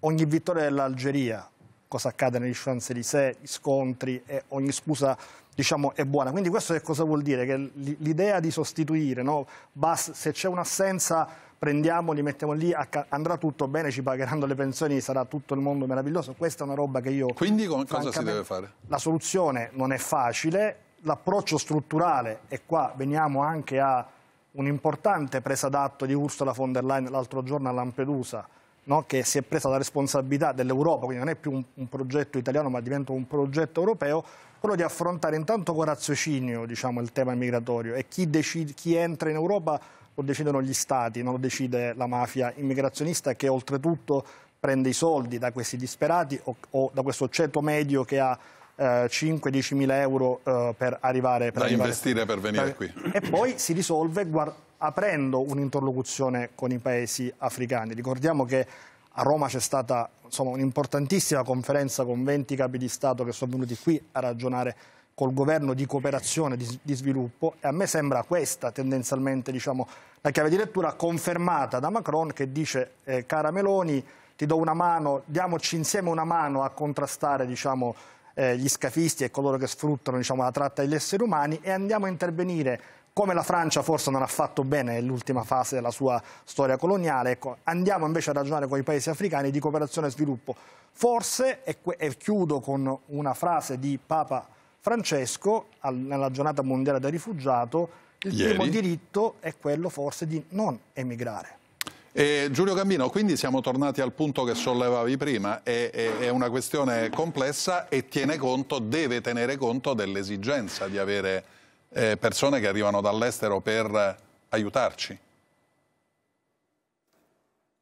ogni vittoria dell'Algeria, cosa accade negli Champs-Élysées, gli scontri, e ogni scusa diciamo, è buona. Quindi questo che cosa vuol dire? Che l'idea di sostituire, no? se c'è un'assenza prendiamo, li mettiamo lì, andrà tutto bene, ci pagheranno le pensioni, sarà tutto il mondo meraviglioso. Questa è una roba che io... Quindi cosa si deve fare? La soluzione non è facile, l'approccio strutturale, e qua veniamo anche a un'importante presa d'atto di Ursula von der Leyen l'altro giorno a Lampedusa, no? che si è presa la responsabilità dell'Europa, quindi non è più un, un, progetto italiano ma diventa un progetto europeo, quello di affrontare intanto con raziocinio diciamo, il tema migratorio e chi, decide, chi entra in Europa lo decidono gli stati, non lo decide la mafia immigrazionista che oltretutto prende i soldi da questi disperati o, o da questo ceto medio che ha eh, 5-10 mila euro eh, per arrivare per da arrivare investire per venire qui e poi si risolve aprendo un'interlocuzione con i paesi africani ricordiamo che a Roma c'è stata un'importantissima conferenza con 20 capi di Stato che sono venuti qui a ragionare col governo di cooperazione, di, di sviluppo e a me sembra questa tendenzialmente diciamo, la chiave di lettura confermata da Macron che dice eh, cara Meloni ti do una mano, diamoci insieme una mano a contrastare diciamo, eh, gli scafisti e coloro che sfruttano diciamo, la tratta degli esseri umani e andiamo a intervenire come la Francia forse non ha fatto bene nell'ultima fase della sua storia coloniale, ecco, andiamo invece a ragionare con i paesi africani di cooperazione e sviluppo. Forse, e, e chiudo con una frase di Papa Francesco, al, nella giornata mondiale del rifugiato, il Ieri. primo diritto è quello forse di non emigrare. E Giulio Gambino, quindi siamo tornati al punto che sollevavi prima, è, è, è una questione complessa e tiene conto, deve tenere conto dell'esigenza di avere eh, persone che arrivano dall'estero per aiutarci.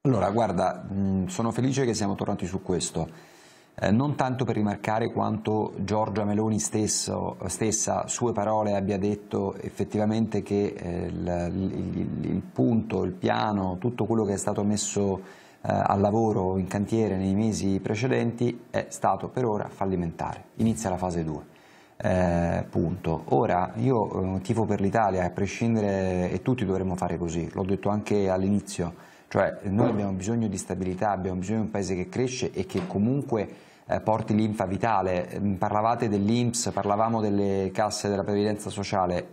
Allora, guarda, sono felice che siamo tornati su questo eh, non tanto per rimarcare quanto Giorgia Meloni stesso, stessa, sue parole, abbia detto effettivamente che eh, il, il, il, punto, il piano, tutto quello che è stato messo eh, al lavoro in cantiere nei mesi precedenti è stato per ora fallimentare. Inizia la fase 2. Eh, punto. Ora io eh, tifo per l'Italia, a prescindere, e tutti dovremmo fare così, l'ho detto anche all'inizio cioè noi abbiamo bisogno di stabilità, abbiamo bisogno di un paese che cresce e che comunque eh, porti l'infa vitale. Mm, parlavate dell'Inps, parlavamo delle casse della previdenza sociale.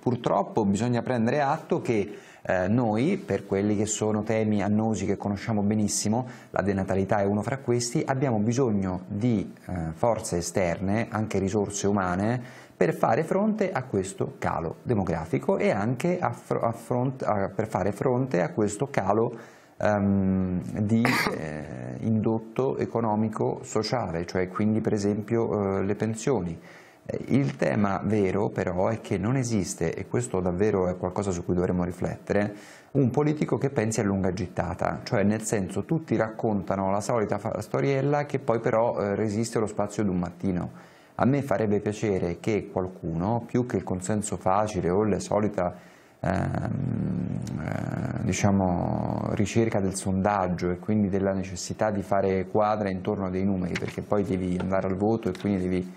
purtroppo bisogna prendere atto che eh, noi, per quelli che sono temi annosi che conosciamo benissimo, la denatalità è uno fra questi, abbiamo bisogno di eh, forze esterne, anche risorse umane, per fare fronte a questo calo demografico e anche a front, a, per fare fronte a questo calo um, di eh, indotto economico sociale, cioè quindi per esempio eh, le pensioni. Eh, il tema vero però è che non esiste, e questo davvero è qualcosa su cui dovremmo riflettere, un politico che pensi a lunga gittata, cioè nel senso tutti raccontano la solita storiella che poi però eh, resiste allo spazio di un mattino. A me farebbe piacere che qualcuno, più che il consenso facile o la solita ehm, eh, diciamo, ricerca del sondaggio e quindi della necessità di fare quadra intorno a dei numeri, perché poi devi andare al voto e quindi devi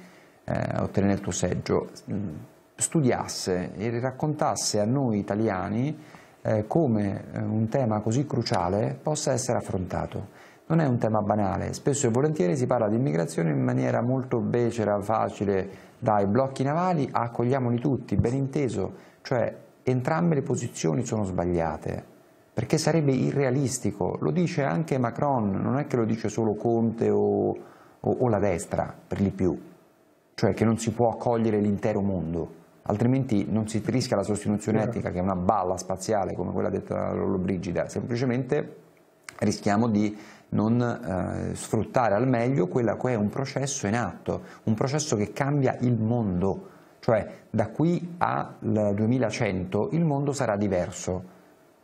eh, ottenere il tuo seggio, mm, studiasse e raccontasse a noi italiani eh, come eh, un tema così cruciale possa essere affrontato non è un tema banale, spesso e volentieri si parla di immigrazione in maniera molto becera, facile, dai blocchi navali a accogliamoli tutti, ben inteso, cioè entrambe le posizioni sono sbagliate, perché sarebbe irrealistico, lo dice anche Macron, non è che lo dice solo Conte o, o, o la destra, per di più, cioè che non si può accogliere l'intero mondo, altrimenti non si rischia la sostituzione certo. etica che è una balla spaziale come quella detta da Lollobrigida, semplicemente rischiamo di non eh, sfruttare al meglio quello che è un processo in atto, un processo che cambia il mondo, cioè da qui al 2100 il mondo sarà diverso.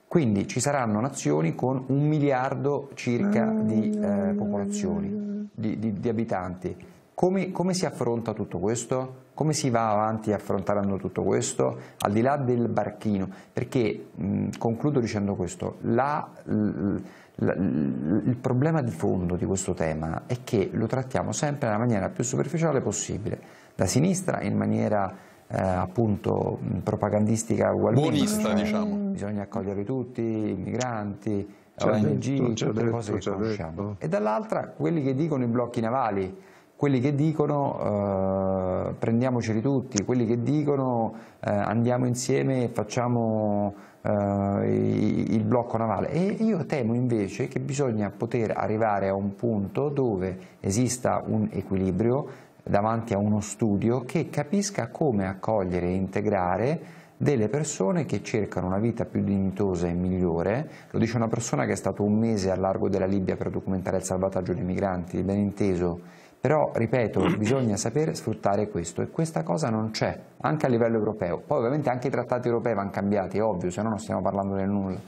Quindi ci saranno nazioni con un miliardo circa di eh, popolazioni, di, di, di abitanti. Come, come, si affronta tutto questo? Come si va avanti affrontando tutto questo? Al di là del barchino, perché mh, concludo dicendo questo, la, l, il problema di fondo di questo tema è che lo trattiamo sempre nella maniera più superficiale possibile, da sinistra in maniera eh, appunto propagandistica ugualmente. Buonista, cioè, diciamo. Bisogna accogliere tutti, i migranti, ONG, tutte le cose che conosciamo. Detto. E dall'altra quelli che dicono i blocchi navali, quelli che dicono eh, prendiamoceli tutti, quelli che dicono eh, andiamo insieme e facciamo eh, il blocco navale e io temo invece che bisogna poter arrivare a un punto dove esista un equilibrio davanti a uno studio che capisca come accogliere e integrare delle persone che cercano una vita più dignitosa e migliore, lo dice una persona che è stato un mese al largo della Libia per documentare il salvataggio dei migranti, ben inteso però, ripeto, bisogna sapere sfruttare questo e questa cosa non c'è, anche a livello europeo. Poi ovviamente anche i trattati europei vanno cambiati, è ovvio, se no non stiamo parlando del nulla.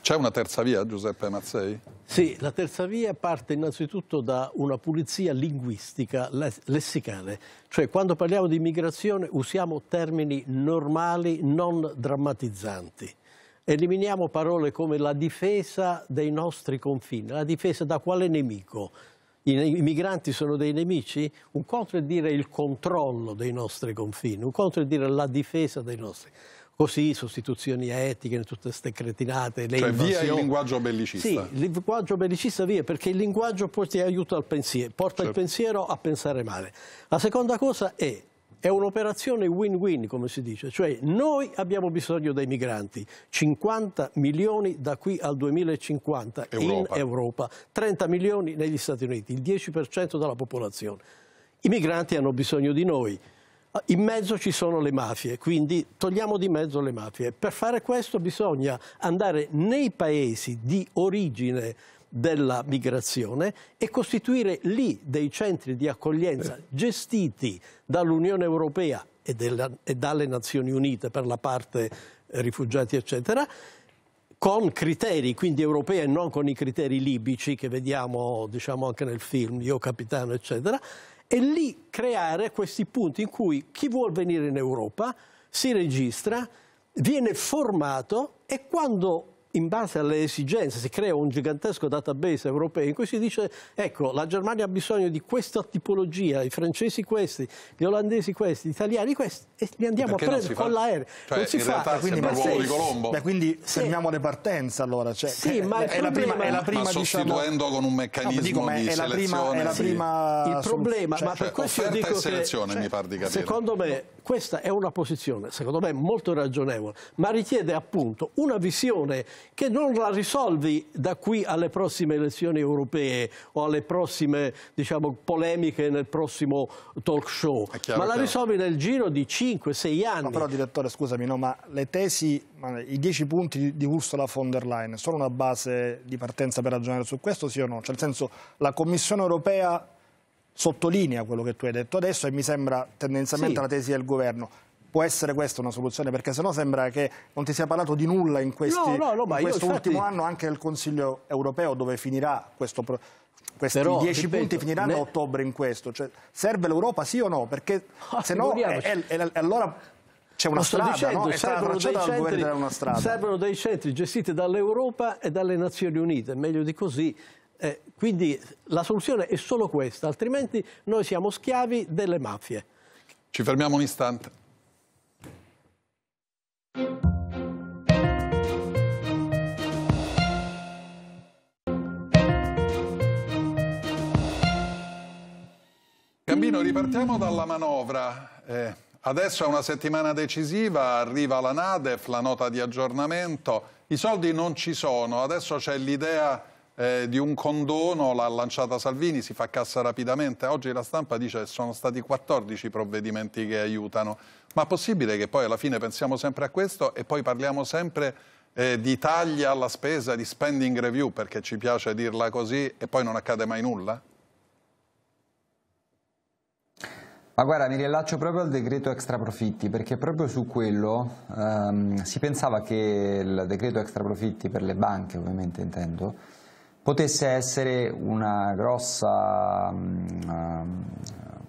C'è una terza via, Giuseppe Mazzei? Sì, la terza via parte innanzitutto da una pulizia linguistica lessicale, cioè quando parliamo di immigrazione usiamo termini normali, non drammatizzanti. Eliminiamo parole come la difesa dei nostri confini, la difesa da quale nemico, i migranti sono dei nemici, un conto è dire il controllo dei nostri confini, un conto è dire la difesa dei nostri così, sostituzioni etiche, tutte queste cretinate. Le cioè invasioni. via il linguaggio bellicista. Sì, il linguaggio bellicista via, perché il linguaggio poi ti aiuta al pensiero, porta certo. il pensiero a pensare male. La seconda cosa è è un'operazione win-win, come si dice, cioè noi abbiamo bisogno dei migranti, 50 milioni da qui al 2050 Europa. in Europa, 30 milioni negli Stati Uniti, il 10% della popolazione. I migranti hanno bisogno di noi. In mezzo ci sono le mafie, quindi togliamo di mezzo le mafie. Per fare questo bisogna andare nei paesi di origine della migrazione e costituire lì dei centri di accoglienza eh. gestiti dall'Unione Europea e, della, e dalle Nazioni Unite per la parte eh, rifugiati eccetera, con criteri quindi europei e non con i criteri libici che vediamo diciamo, anche nel film Io Capitano eccetera, e lì creare questi punti in cui chi vuole venire in Europa si registra, viene formato e quando in base alle esigenze si crea un gigantesco database europeo in cui si dice ecco la Germania ha bisogno di questa tipologia, i francesi questi, gli olandesi questi, gli italiani questi e li andiamo Perché a prendere con l'aereo. Cioè, non si fa. quindi, ma di Colombo. Beh, quindi fermiamo sì. le partenze allora. Cioè, sì, ma è, problema, la prima, è la prima, ma diciamo sostituendo diciamo, con un meccanismo no, dico, di è selezione. La prima, è la prima, Il problema, cioè, ma per cioè, questo dico e selezione, che, cioè, mi par di capire. Secondo me questa è una posizione, secondo me, molto ragionevole, ma richiede appunto una visione che non la risolvi da qui alle prossime elezioni europee o alle prossime diciamo, polemiche nel prossimo talk show, chiaro, ma la risolvi nel giro di 5-6 anni. Ma però, direttore, scusami, no, ma le tesi, i 10 punti di Ursula von der Leyen sono una base di partenza per ragionare su questo, sì o no? Cioè, nel senso, la Commissione europea sottolinea quello che tu hai detto adesso e mi sembra tendenzialmente sì. la tesi del governo. Può essere questa una soluzione? Perché sennò sembra che non ti sia parlato di nulla in, questi, no, no, no, in questo infatti... ultimo anno anche del Consiglio europeo dove finirà questo processo questi Però, 10 ripeto, punti finiranno ne... a ottobre in questo. Cioè, serve l'europa sì o no? Perché *laughs* ah, se no è, è, è, allora c'è una strada, dicendo, no? servono, dei centri, una strada. servono dei centri gestiti dall'Europa e dalle Nazioni Unite, meglio di così eh, quindi la soluzione è solo questa, altrimenti noi siamo schiavi delle mafie. Ci fermiamo un istante. Gambino, ripartiamo dalla manovra. Eh, adesso è una settimana decisiva, arriva la Nadef, la nota di aggiornamento. I soldi non ci sono, adesso c'è l'idea eh, di un condono l'ha lanciata Salvini, si fa cassa rapidamente. Oggi la stampa dice che sono stati 14 provvedimenti che aiutano. Ma è possibile che poi alla fine pensiamo sempre a questo e poi parliamo sempre eh, di tagli alla spesa, di spending review, perché ci piace dirla così e poi non accade mai nulla? Ma guarda, mi riallaccio proprio al decreto extraprofitti, perché proprio su quello ehm, si pensava che il decreto extraprofitti per le banche, ovviamente intendo, potesse essere, grossa, mm, eh,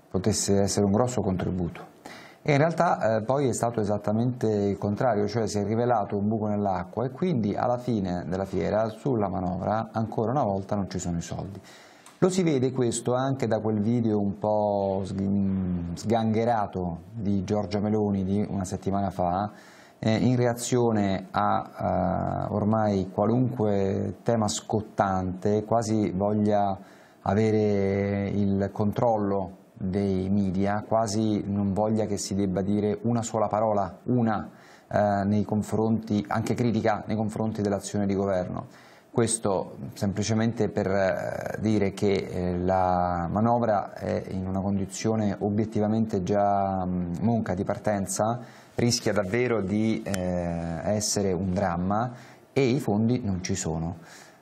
potesse essere un grosso contributo. E in realtà eh, poi è stato esattamente il contrario, cioè si è rivelato un buco nell'acqua e quindi alla fine della fiera sulla manovra ancora una volta non ci sono i soldi. Lo si vede questo anche da quel video un po' sgangherato di Giorgia Meloni di una settimana fa, eh, in reazione a eh, ormai qualunque tema scottante, quasi voglia avere il controllo dei media, quasi non voglia che si debba dire una sola parola, una, eh, nei confronti, anche critica nei confronti dell'azione di governo. Questo semplicemente per eh, dire che eh, la manovra è in una condizione obiettivamente già mm, monca di partenza rischia davvero di eh, essere un dramma e i fondi non ci sono.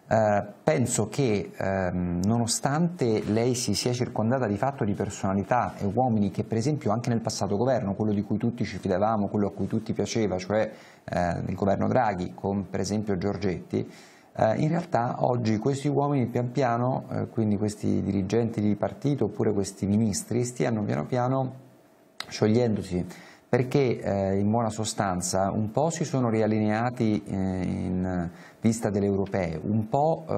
Eh, penso che ehm, nonostante lei si sia circondata di fatto di personalità e uomini che per esempio anche nel passato governo, quello di cui tutti ci fidavamo, quello a cui tutti piaceva, cioè eh, il governo Draghi con per esempio Giorgetti, eh, in realtà oggi questi uomini pian piano, eh, quindi questi dirigenti di partito oppure questi ministri, stiano piano piano sciogliendosi perché eh, in buona sostanza un po' si sono riallineati eh, in vista delle europee, un po' eh,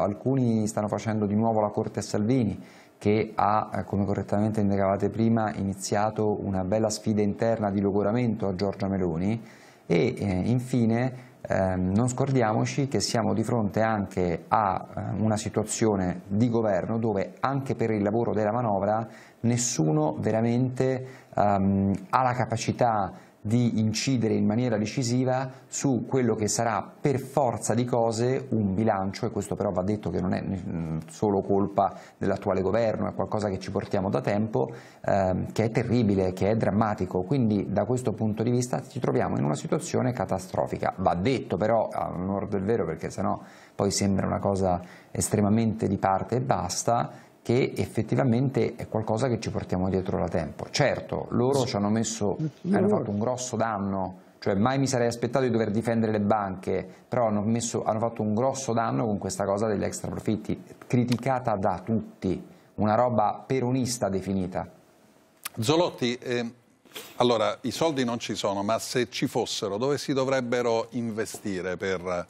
alcuni stanno facendo di nuovo la corte a Salvini che ha, eh, come correttamente indicavate prima, iniziato una bella sfida interna di logoramento a Giorgia Meloni e eh, infine Ehm, non scordiamoci che siamo di fronte anche a eh, una situazione di governo dove anche per il lavoro della manovra nessuno veramente ehm, ha la capacità di incidere in maniera decisiva su quello che sarà per forza di cose un bilancio e questo però va detto che non è mm, solo colpa dell'attuale governo, è qualcosa che ci portiamo da tempo, ehm, che è terribile, che è drammatico, quindi da questo punto di vista ci troviamo in una situazione catastrofica. Va detto però, a onore del vero perché sennò poi sembra una cosa estremamente di parte e basta, che effettivamente è qualcosa che ci portiamo dietro da tempo. Certo, loro ci hanno, messo, hanno fatto un grosso danno, cioè mai mi sarei aspettato di dover difendere le banche, però hanno, messo, hanno fatto un grosso danno con questa cosa degli extra profitti, criticata da tutti, una roba peronista definita. Zolotti, eh, allora i soldi non ci sono, ma se ci fossero dove si dovrebbero investire per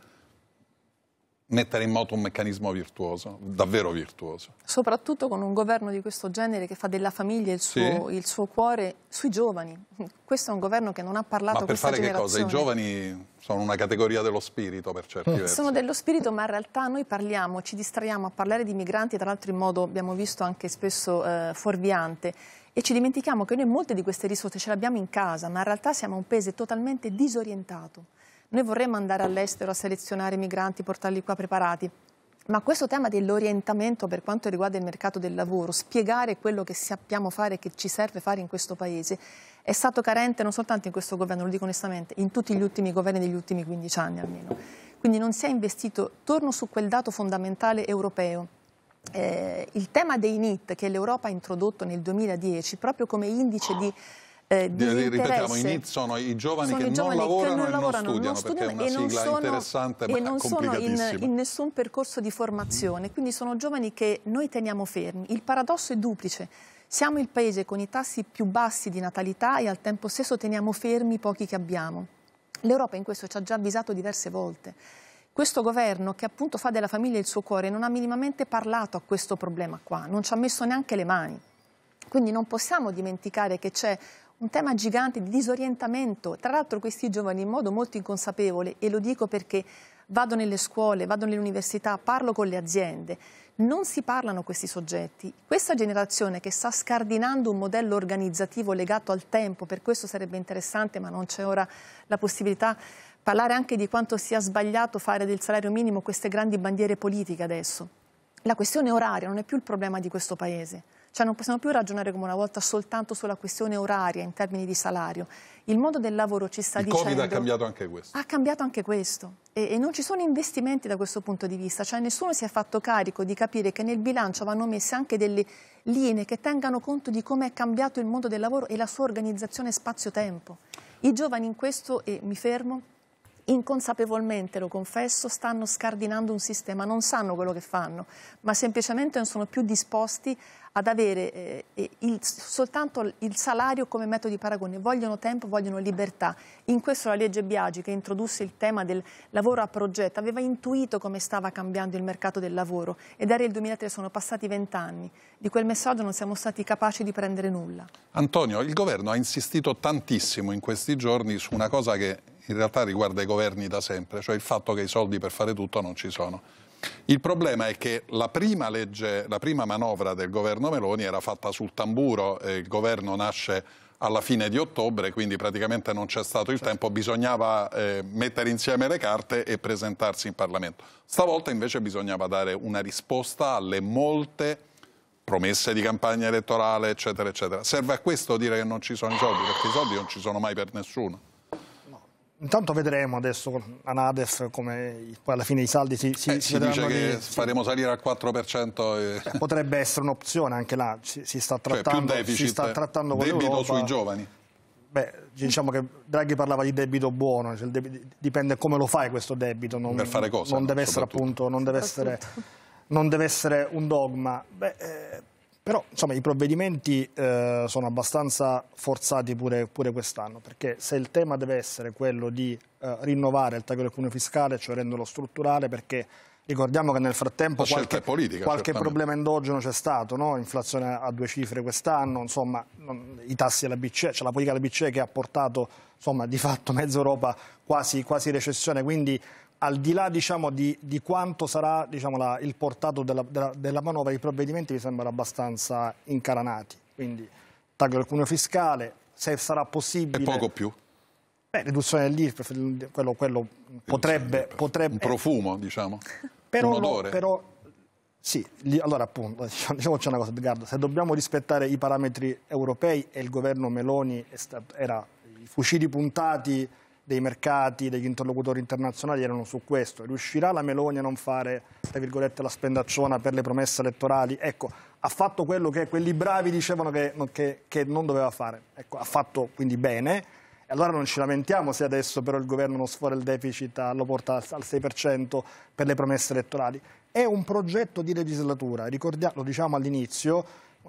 mettere in moto un meccanismo virtuoso, davvero virtuoso. Soprattutto con un governo di questo genere che fa della famiglia il suo, sì. il suo cuore sui giovani. Questo è un governo che non ha parlato con questa generazione. Ma per fare che cosa? I giovani sono una categoria dello spirito per certi mm. versi. Sono dello spirito, ma in realtà noi parliamo, ci distraiamo a parlare di migranti, tra l'altro in modo, abbiamo visto, anche spesso eh, fuorviante. E ci dimentichiamo che noi molte di queste risorse ce le abbiamo in casa, ma in realtà siamo un paese totalmente disorientato. Noi vorremmo andare all'estero a selezionare i migranti, portarli qua preparati, ma questo tema dell'orientamento per quanto riguarda il mercato del lavoro, spiegare quello che sappiamo fare, e che ci serve fare in questo Paese, è stato carente non soltanto in questo governo, lo dico onestamente, in tutti gli ultimi governi degli ultimi 15 anni almeno. Quindi non si è investito, torno su quel dato fondamentale europeo, eh, il tema dei NIT che l'Europa ha introdotto nel 2010 proprio come indice di eh, disinteresse. sono i giovani, sono che, i giovani non lavorano, che non lavorano e non studiano, non studiano perché è una sigla sono, interessante ma e non sono in, in, nessun percorso di formazione, quindi sono giovani che noi teniamo fermi. Il paradosso è duplice. Siamo il paese con i tassi più bassi di natalità e al tempo stesso teniamo fermi i pochi che abbiamo. L'Europa in questo ci ha già avvisato diverse volte. Questo governo, che appunto fa della famiglia il suo cuore, non ha minimamente parlato a questo problema qua, non ci ha messo neanche le mani. Quindi non possiamo dimenticare che c'è un tema gigante di disorientamento. Tra l'altro questi giovani in modo molto inconsapevole, e lo dico perché vado nelle scuole, vado nelle università, parlo con le aziende, non si parlano questi soggetti. Questa generazione che sta scardinando un modello organizzativo legato al tempo, per questo sarebbe interessante, ma non c'è ora la possibilità parlare anche di quanto sia sbagliato fare del salario minimo queste grandi bandiere politiche adesso. La questione oraria non è più il problema di questo Paese. Cioè non possiamo più ragionare come una volta soltanto sulla questione oraria in termini di salario. Il mondo del lavoro ci sta Il dicendo... Il Covid ha cambiato anche questo. Ha cambiato anche questo. E, e non ci sono investimenti da questo punto di vista. Cioè nessuno si è fatto carico di capire che nel bilancio vanno messe anche delle linee che tengano conto di come è cambiato il mondo del lavoro e la sua organizzazione spazio-tempo. I giovani in questo, e mi fermo, inconsapevolmente, lo confesso, stanno scardinando un sistema, non sanno quello che fanno, ma semplicemente non sono più disposti ad avere eh, il, soltanto il salario come metodo di paragone, vogliono tempo, vogliono libertà. In questo la legge Biagi, che introdusse il tema del lavoro a progetto, aveva intuito come stava cambiando il mercato del lavoro ed era il 2003 sono passati vent'anni. Di quel messaggio non siamo stati capaci di prendere nulla. Antonio, il governo ha insistito tantissimo in questi giorni su una cosa che in realtà riguarda i governi da sempre, cioè il fatto che i soldi per fare tutto non ci sono. Il problema è che la prima, legge, la prima manovra del governo Meloni era fatta sul tamburo, il governo nasce alla fine di ottobre, quindi praticamente non c'è stato il certo. tempo, bisognava eh, mettere insieme le carte e presentarsi in Parlamento. Stavolta invece bisognava dare una risposta alle molte promesse di campagna elettorale, eccetera, eccetera. Serve a questo dire che non ci sono i soldi, perché i soldi non ci sono mai per nessuno. Intanto vedremo adesso a Nadef come poi alla fine i saldi si, si, eh, si, si dice che di... faremo salire al 4%. E... Eh, potrebbe essere un'opzione, anche là si, si sta cioè, trattando, cioè, si sta trattando con debito sui giovani. Beh, diciamo che Draghi parlava di debito buono, cioè debito, dipende come lo fai questo debito, non, per fare cosa, non deve essere appunto, non deve essere, non deve essere un dogma. Beh, eh, però insomma, i provvedimenti eh, sono abbastanza forzati pure, pure quest'anno, perché se il tema deve essere quello di eh, rinnovare il taglio del cuneo fiscale, cioè renderlo strutturale, perché ricordiamo che nel frattempo qualche, politica, qualche problema endogeno c'è stato, no? inflazione a due cifre quest'anno, insomma non, i tassi alla BCE, c'è cioè la politica della BCE che ha portato insomma, di fatto mezza Europa quasi, quasi recessione, quindi al di là diciamo, di, di, quanto sarà diciamo, la, il portato della, della, della, manovra, i provvedimenti mi sembrano abbastanza incaranati. Quindi taglio del cuneo fiscale, se sarà possibile... E poco più? Beh, riduzione dell'IRPEF, quello, quello potrebbe, potrebbe... Un profumo, diciamo? Però, Un odore? Però, sì, li, allora appunto, *laughs* diciamoci una cosa, Edgardo, se dobbiamo rispettare i parametri europei e il governo Meloni era i fucili puntati dei mercati, degli interlocutori internazionali erano su questo. Riuscirà la Meloni a non fare, tra virgolette, la spendacciona per le promesse elettorali? Ecco, ha fatto quello che quelli bravi dicevano che, che, che non doveva fare. Ecco, ha fatto quindi bene. E allora non ci lamentiamo se adesso però il governo non sfora il deficit, ah, lo porta al 6% per le promesse elettorali. È un progetto di legislatura, ricordiamo, lo diciamo all'inizio,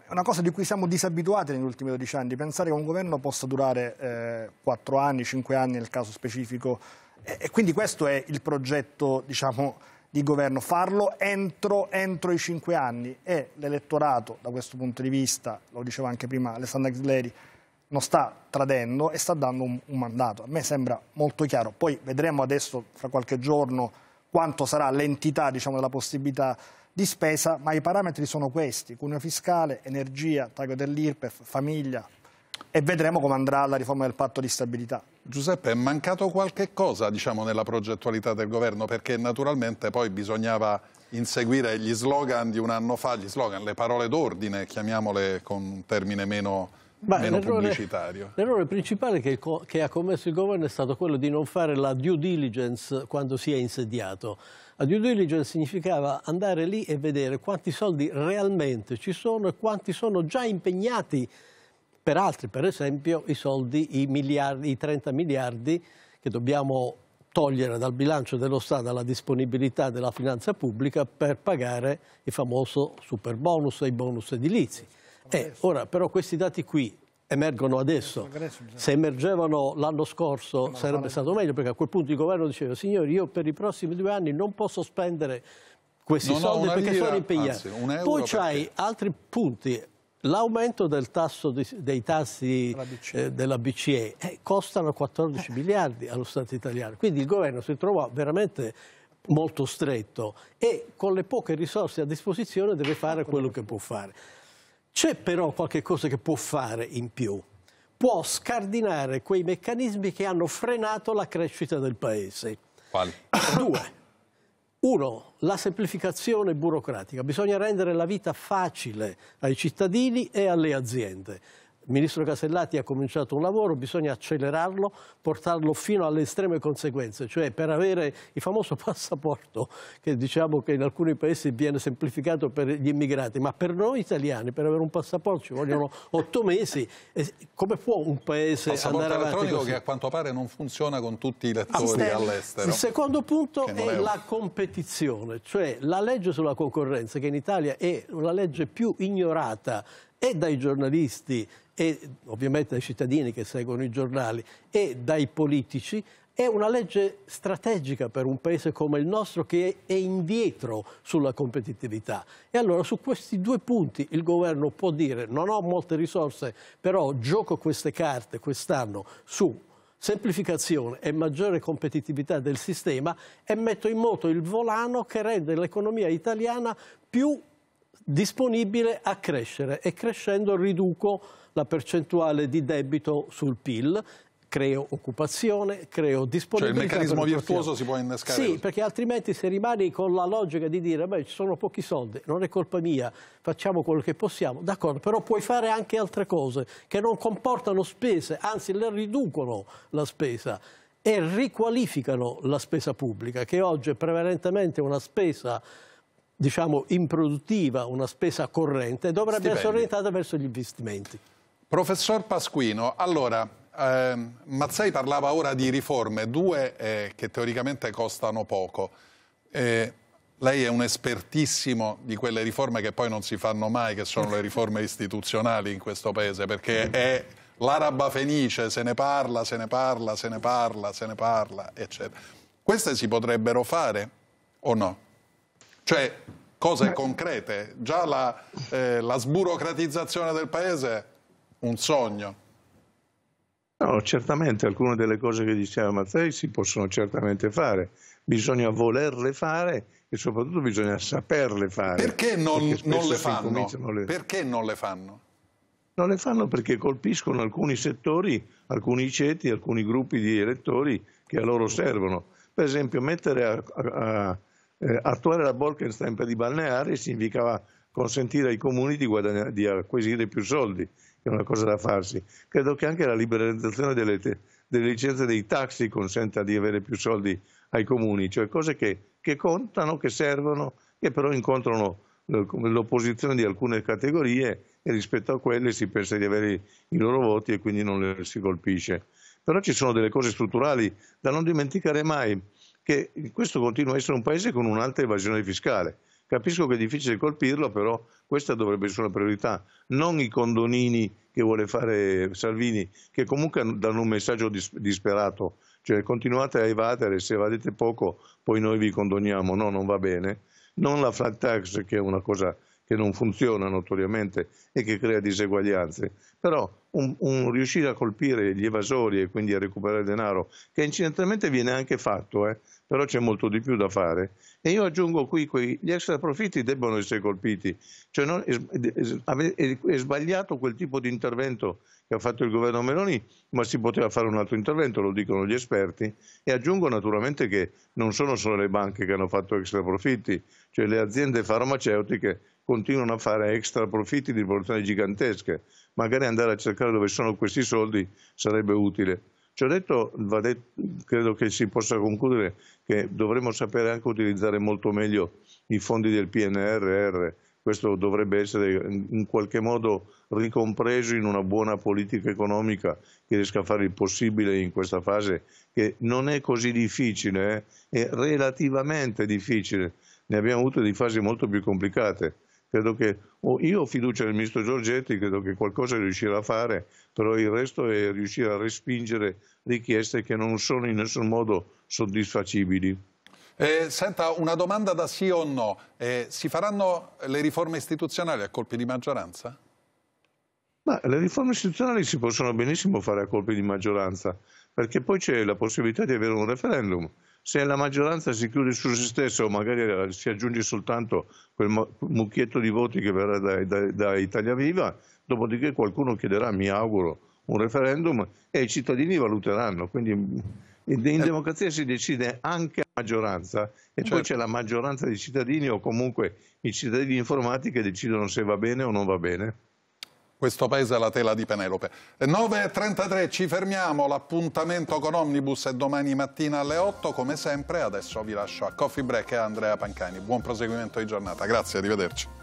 è una cosa di cui siamo disabituati negli ultimi 12 anni, pensare che un governo possa durare eh, 4 anni, 5 anni nel caso specifico, e, e quindi questo è il progetto, diciamo, di governo, farlo entro, entro, i 5 anni e l'elettorato da questo punto di vista, lo diceva anche prima Alessandra Ghisleri, non sta tradendo e sta dando un, un, mandato. A me sembra molto chiaro. Poi vedremo adesso, fra qualche giorno, quanto sarà l'entità diciamo, della possibilità di spesa, ma i parametri sono questi, cuneo fiscale, energia, taglio dell'IRPEF, famiglia e vedremo come andrà la riforma del patto di stabilità. Giuseppe, è mancato qualche cosa diciamo, nella progettualità del governo perché naturalmente poi bisognava inseguire gli slogan di un anno fa, gli slogan, le parole d'ordine, chiamiamole con un termine meno, meno pubblicitario. L'errore principale che, che ha commesso il governo è stato quello di non fare la due diligence quando si è insediato. La due diligence significava andare lì e vedere quanti soldi realmente ci sono e quanti sono già impegnati per altri, per esempio i soldi, i, miliardi, i 30 miliardi che dobbiamo togliere dal bilancio dello Stato alla disponibilità della finanza pubblica per pagare il famoso super bonus e i bonus edilizi. Eh, ora però questi dati qui emergono adesso. Se emergevano l'anno scorso sarebbe stato meglio perché a quel punto il governo diceva signori io per i prossimi due anni non posso spendere questi non soldi perché lira, sono impegnati. Anzi, Poi c'hai altri punti. L'aumento dei tassi BCE. Eh, della BCE eh, costano 14 eh. miliardi allo Stato italiano. Quindi il governo si trova veramente molto stretto e con le poche risorse a disposizione deve fare quello che può fare. C'è però qualche cosa che può fare in più. Può scardinare quei meccanismi che hanno frenato la crescita del Paese. Quali? Due. Uno, la semplificazione burocratica. Bisogna rendere la vita facile ai cittadini e alle aziende. Il ministro Casellati ha cominciato un lavoro, bisogna accelerarlo, portarlo fino alle estreme conseguenze, cioè per avere il famoso *laughs* passaporto che diciamo che in alcuni paesi viene semplificato per gli immigrati, ma per noi italiani per avere un passaporto ci vogliono *laughs* otto mesi. E come può un paese andare avanti? Il passaporto elettronico che a quanto pare non funziona con tutti i lettori all'estero. Il secondo punto è, è la competizione, cioè la legge sulla concorrenza che in Italia è la legge più ignorata e dai giornalisti e ovviamente dai cittadini che seguono i giornali e dai politici è una legge strategica per un paese come il nostro che è indietro sulla competitività. E allora su questi due punti il governo può dire non ho molte risorse, però gioco queste carte quest'anno su semplificazione e maggiore competitività del sistema e metto in moto il volano che rende l'economia italiana più disponibile a crescere e crescendo riduco la percentuale di debito sul PIL creo occupazione, creo disponibilità. Cioè il meccanismo virtuoso si può innescare? Sì, perché altrimenti se rimani con la logica di dire beh ci sono pochi soldi, non è colpa mia, facciamo quello che possiamo, d'accordo, però puoi fare anche altre cose che non comportano spese, anzi le riducono la spesa e riqualificano la spesa pubblica, che oggi è prevalentemente una spesa diciamo, improduttiva, una spesa corrente, dovrebbe Stipendi. essere orientata verso gli investimenti. Professor Pasquino, allora, eh, Mazzei parlava ora di riforme, due eh, che teoricamente costano poco. Eh, lei è un espertissimo di quelle riforme che poi non si fanno mai, che sono le riforme istituzionali in questo Paese, perché è l'araba fenice, se ne parla, se ne parla, se ne parla, se ne parla, eccetera. Queste si potrebbero fare o no? Cioè, cose concrete. Già la, eh, la sburocratizzazione del paese, un sogno. No, certamente alcune delle cose che diceva Mattei si possono certamente fare, bisogna volerle fare e soprattutto bisogna saperle fare. Perché non, perché non le fanno? Le... Perché non le fanno? Non le fanno perché colpiscono alcuni settori, alcuni ceti, alcuni gruppi di elettori che a loro servono. Per esempio mettere a, a, a eh, attuare la Bolkenstein per i balneari significava consentire ai comuni di, di acquisire più soldi, che è una cosa da farsi. Credo che anche la liberalizzazione delle, delle licenze dei taxi consenta di avere più soldi ai comuni, cioè cose che, che contano, che servono, che però incontrano eh, l'opposizione di alcune categorie e rispetto a quelle si pensa di avere i loro voti e quindi non le si colpisce. Però ci sono delle cose strutturali da non dimenticare mai che questo continua a essere un paese con un'alta evasione fiscale. Capisco che è difficile colpirlo, però questa dovrebbe essere una priorità, non i condonini che vuole fare Salvini, che comunque danno un messaggio dis disperato, cioè continuate a evadere, se evadete poco poi noi vi condoniamo, no, non va bene, non la flat tax che è una cosa che non funziona notoriamente e che crea diseguaglianze, però un, un riuscire a colpire gli evasori e quindi a recuperare denaro, che incidentalmente viene anche fatto, eh, però c'è molto di più da fare. E io aggiungo qui che gli extra profitti debbono essere colpiti, cioè non, è, è, è sbagliato quel tipo di intervento che ha fatto il governo Meloni, ma si poteva fare un altro intervento, lo dicono gli esperti, e aggiungo naturalmente che non sono solo le banche che hanno fatto extra profitti, cioè le aziende farmaceutiche continuano a fare extra profitti di produzione gigantesche magari andare a cercare dove sono questi soldi sarebbe utile. Ci ho detto, detto, credo che si possa concludere che dovremmo sapere anche utilizzare molto meglio i fondi del PNRR, questo dovrebbe essere in qualche modo ricompreso in una buona politica economica che riesca a fare il possibile in questa fase, che non è così difficile, eh? è relativamente difficile, ne abbiamo avute di fasi molto più complicate credo che oh, io ho fiducia nel ministro Giorgetti, credo che qualcosa riuscirà a fare, però il resto è riuscire a respingere richieste che non sono in nessun modo soddisfacibili. Eh, senta, una domanda da sì o no. Eh, si faranno le riforme istituzionali a colpi di maggioranza? Ma le riforme istituzionali si possono benissimo fare a colpi di maggioranza, perché poi c'è la possibilità di avere un referendum se la maggioranza si chiude su se stessa o magari eh, si aggiunge soltanto quel mucchietto di voti che verrà da, da, da Italia Viva, dopodiché qualcuno chiederà, mi auguro, un referendum e i cittadini valuteranno. Quindi mm, in eh. democrazia si decide anche a maggioranza e certo. poi c'è la maggioranza dei cittadini o comunque i cittadini informati che decidono se va bene o non va bene questo paese ha la tela di Penelope. 9.33, ci fermiamo, l'appuntamento con Omnibus è domani mattina alle 8, come sempre adesso vi lascio a Coffee Break e a Andrea Pancani. Buon proseguimento di giornata, grazie, arrivederci.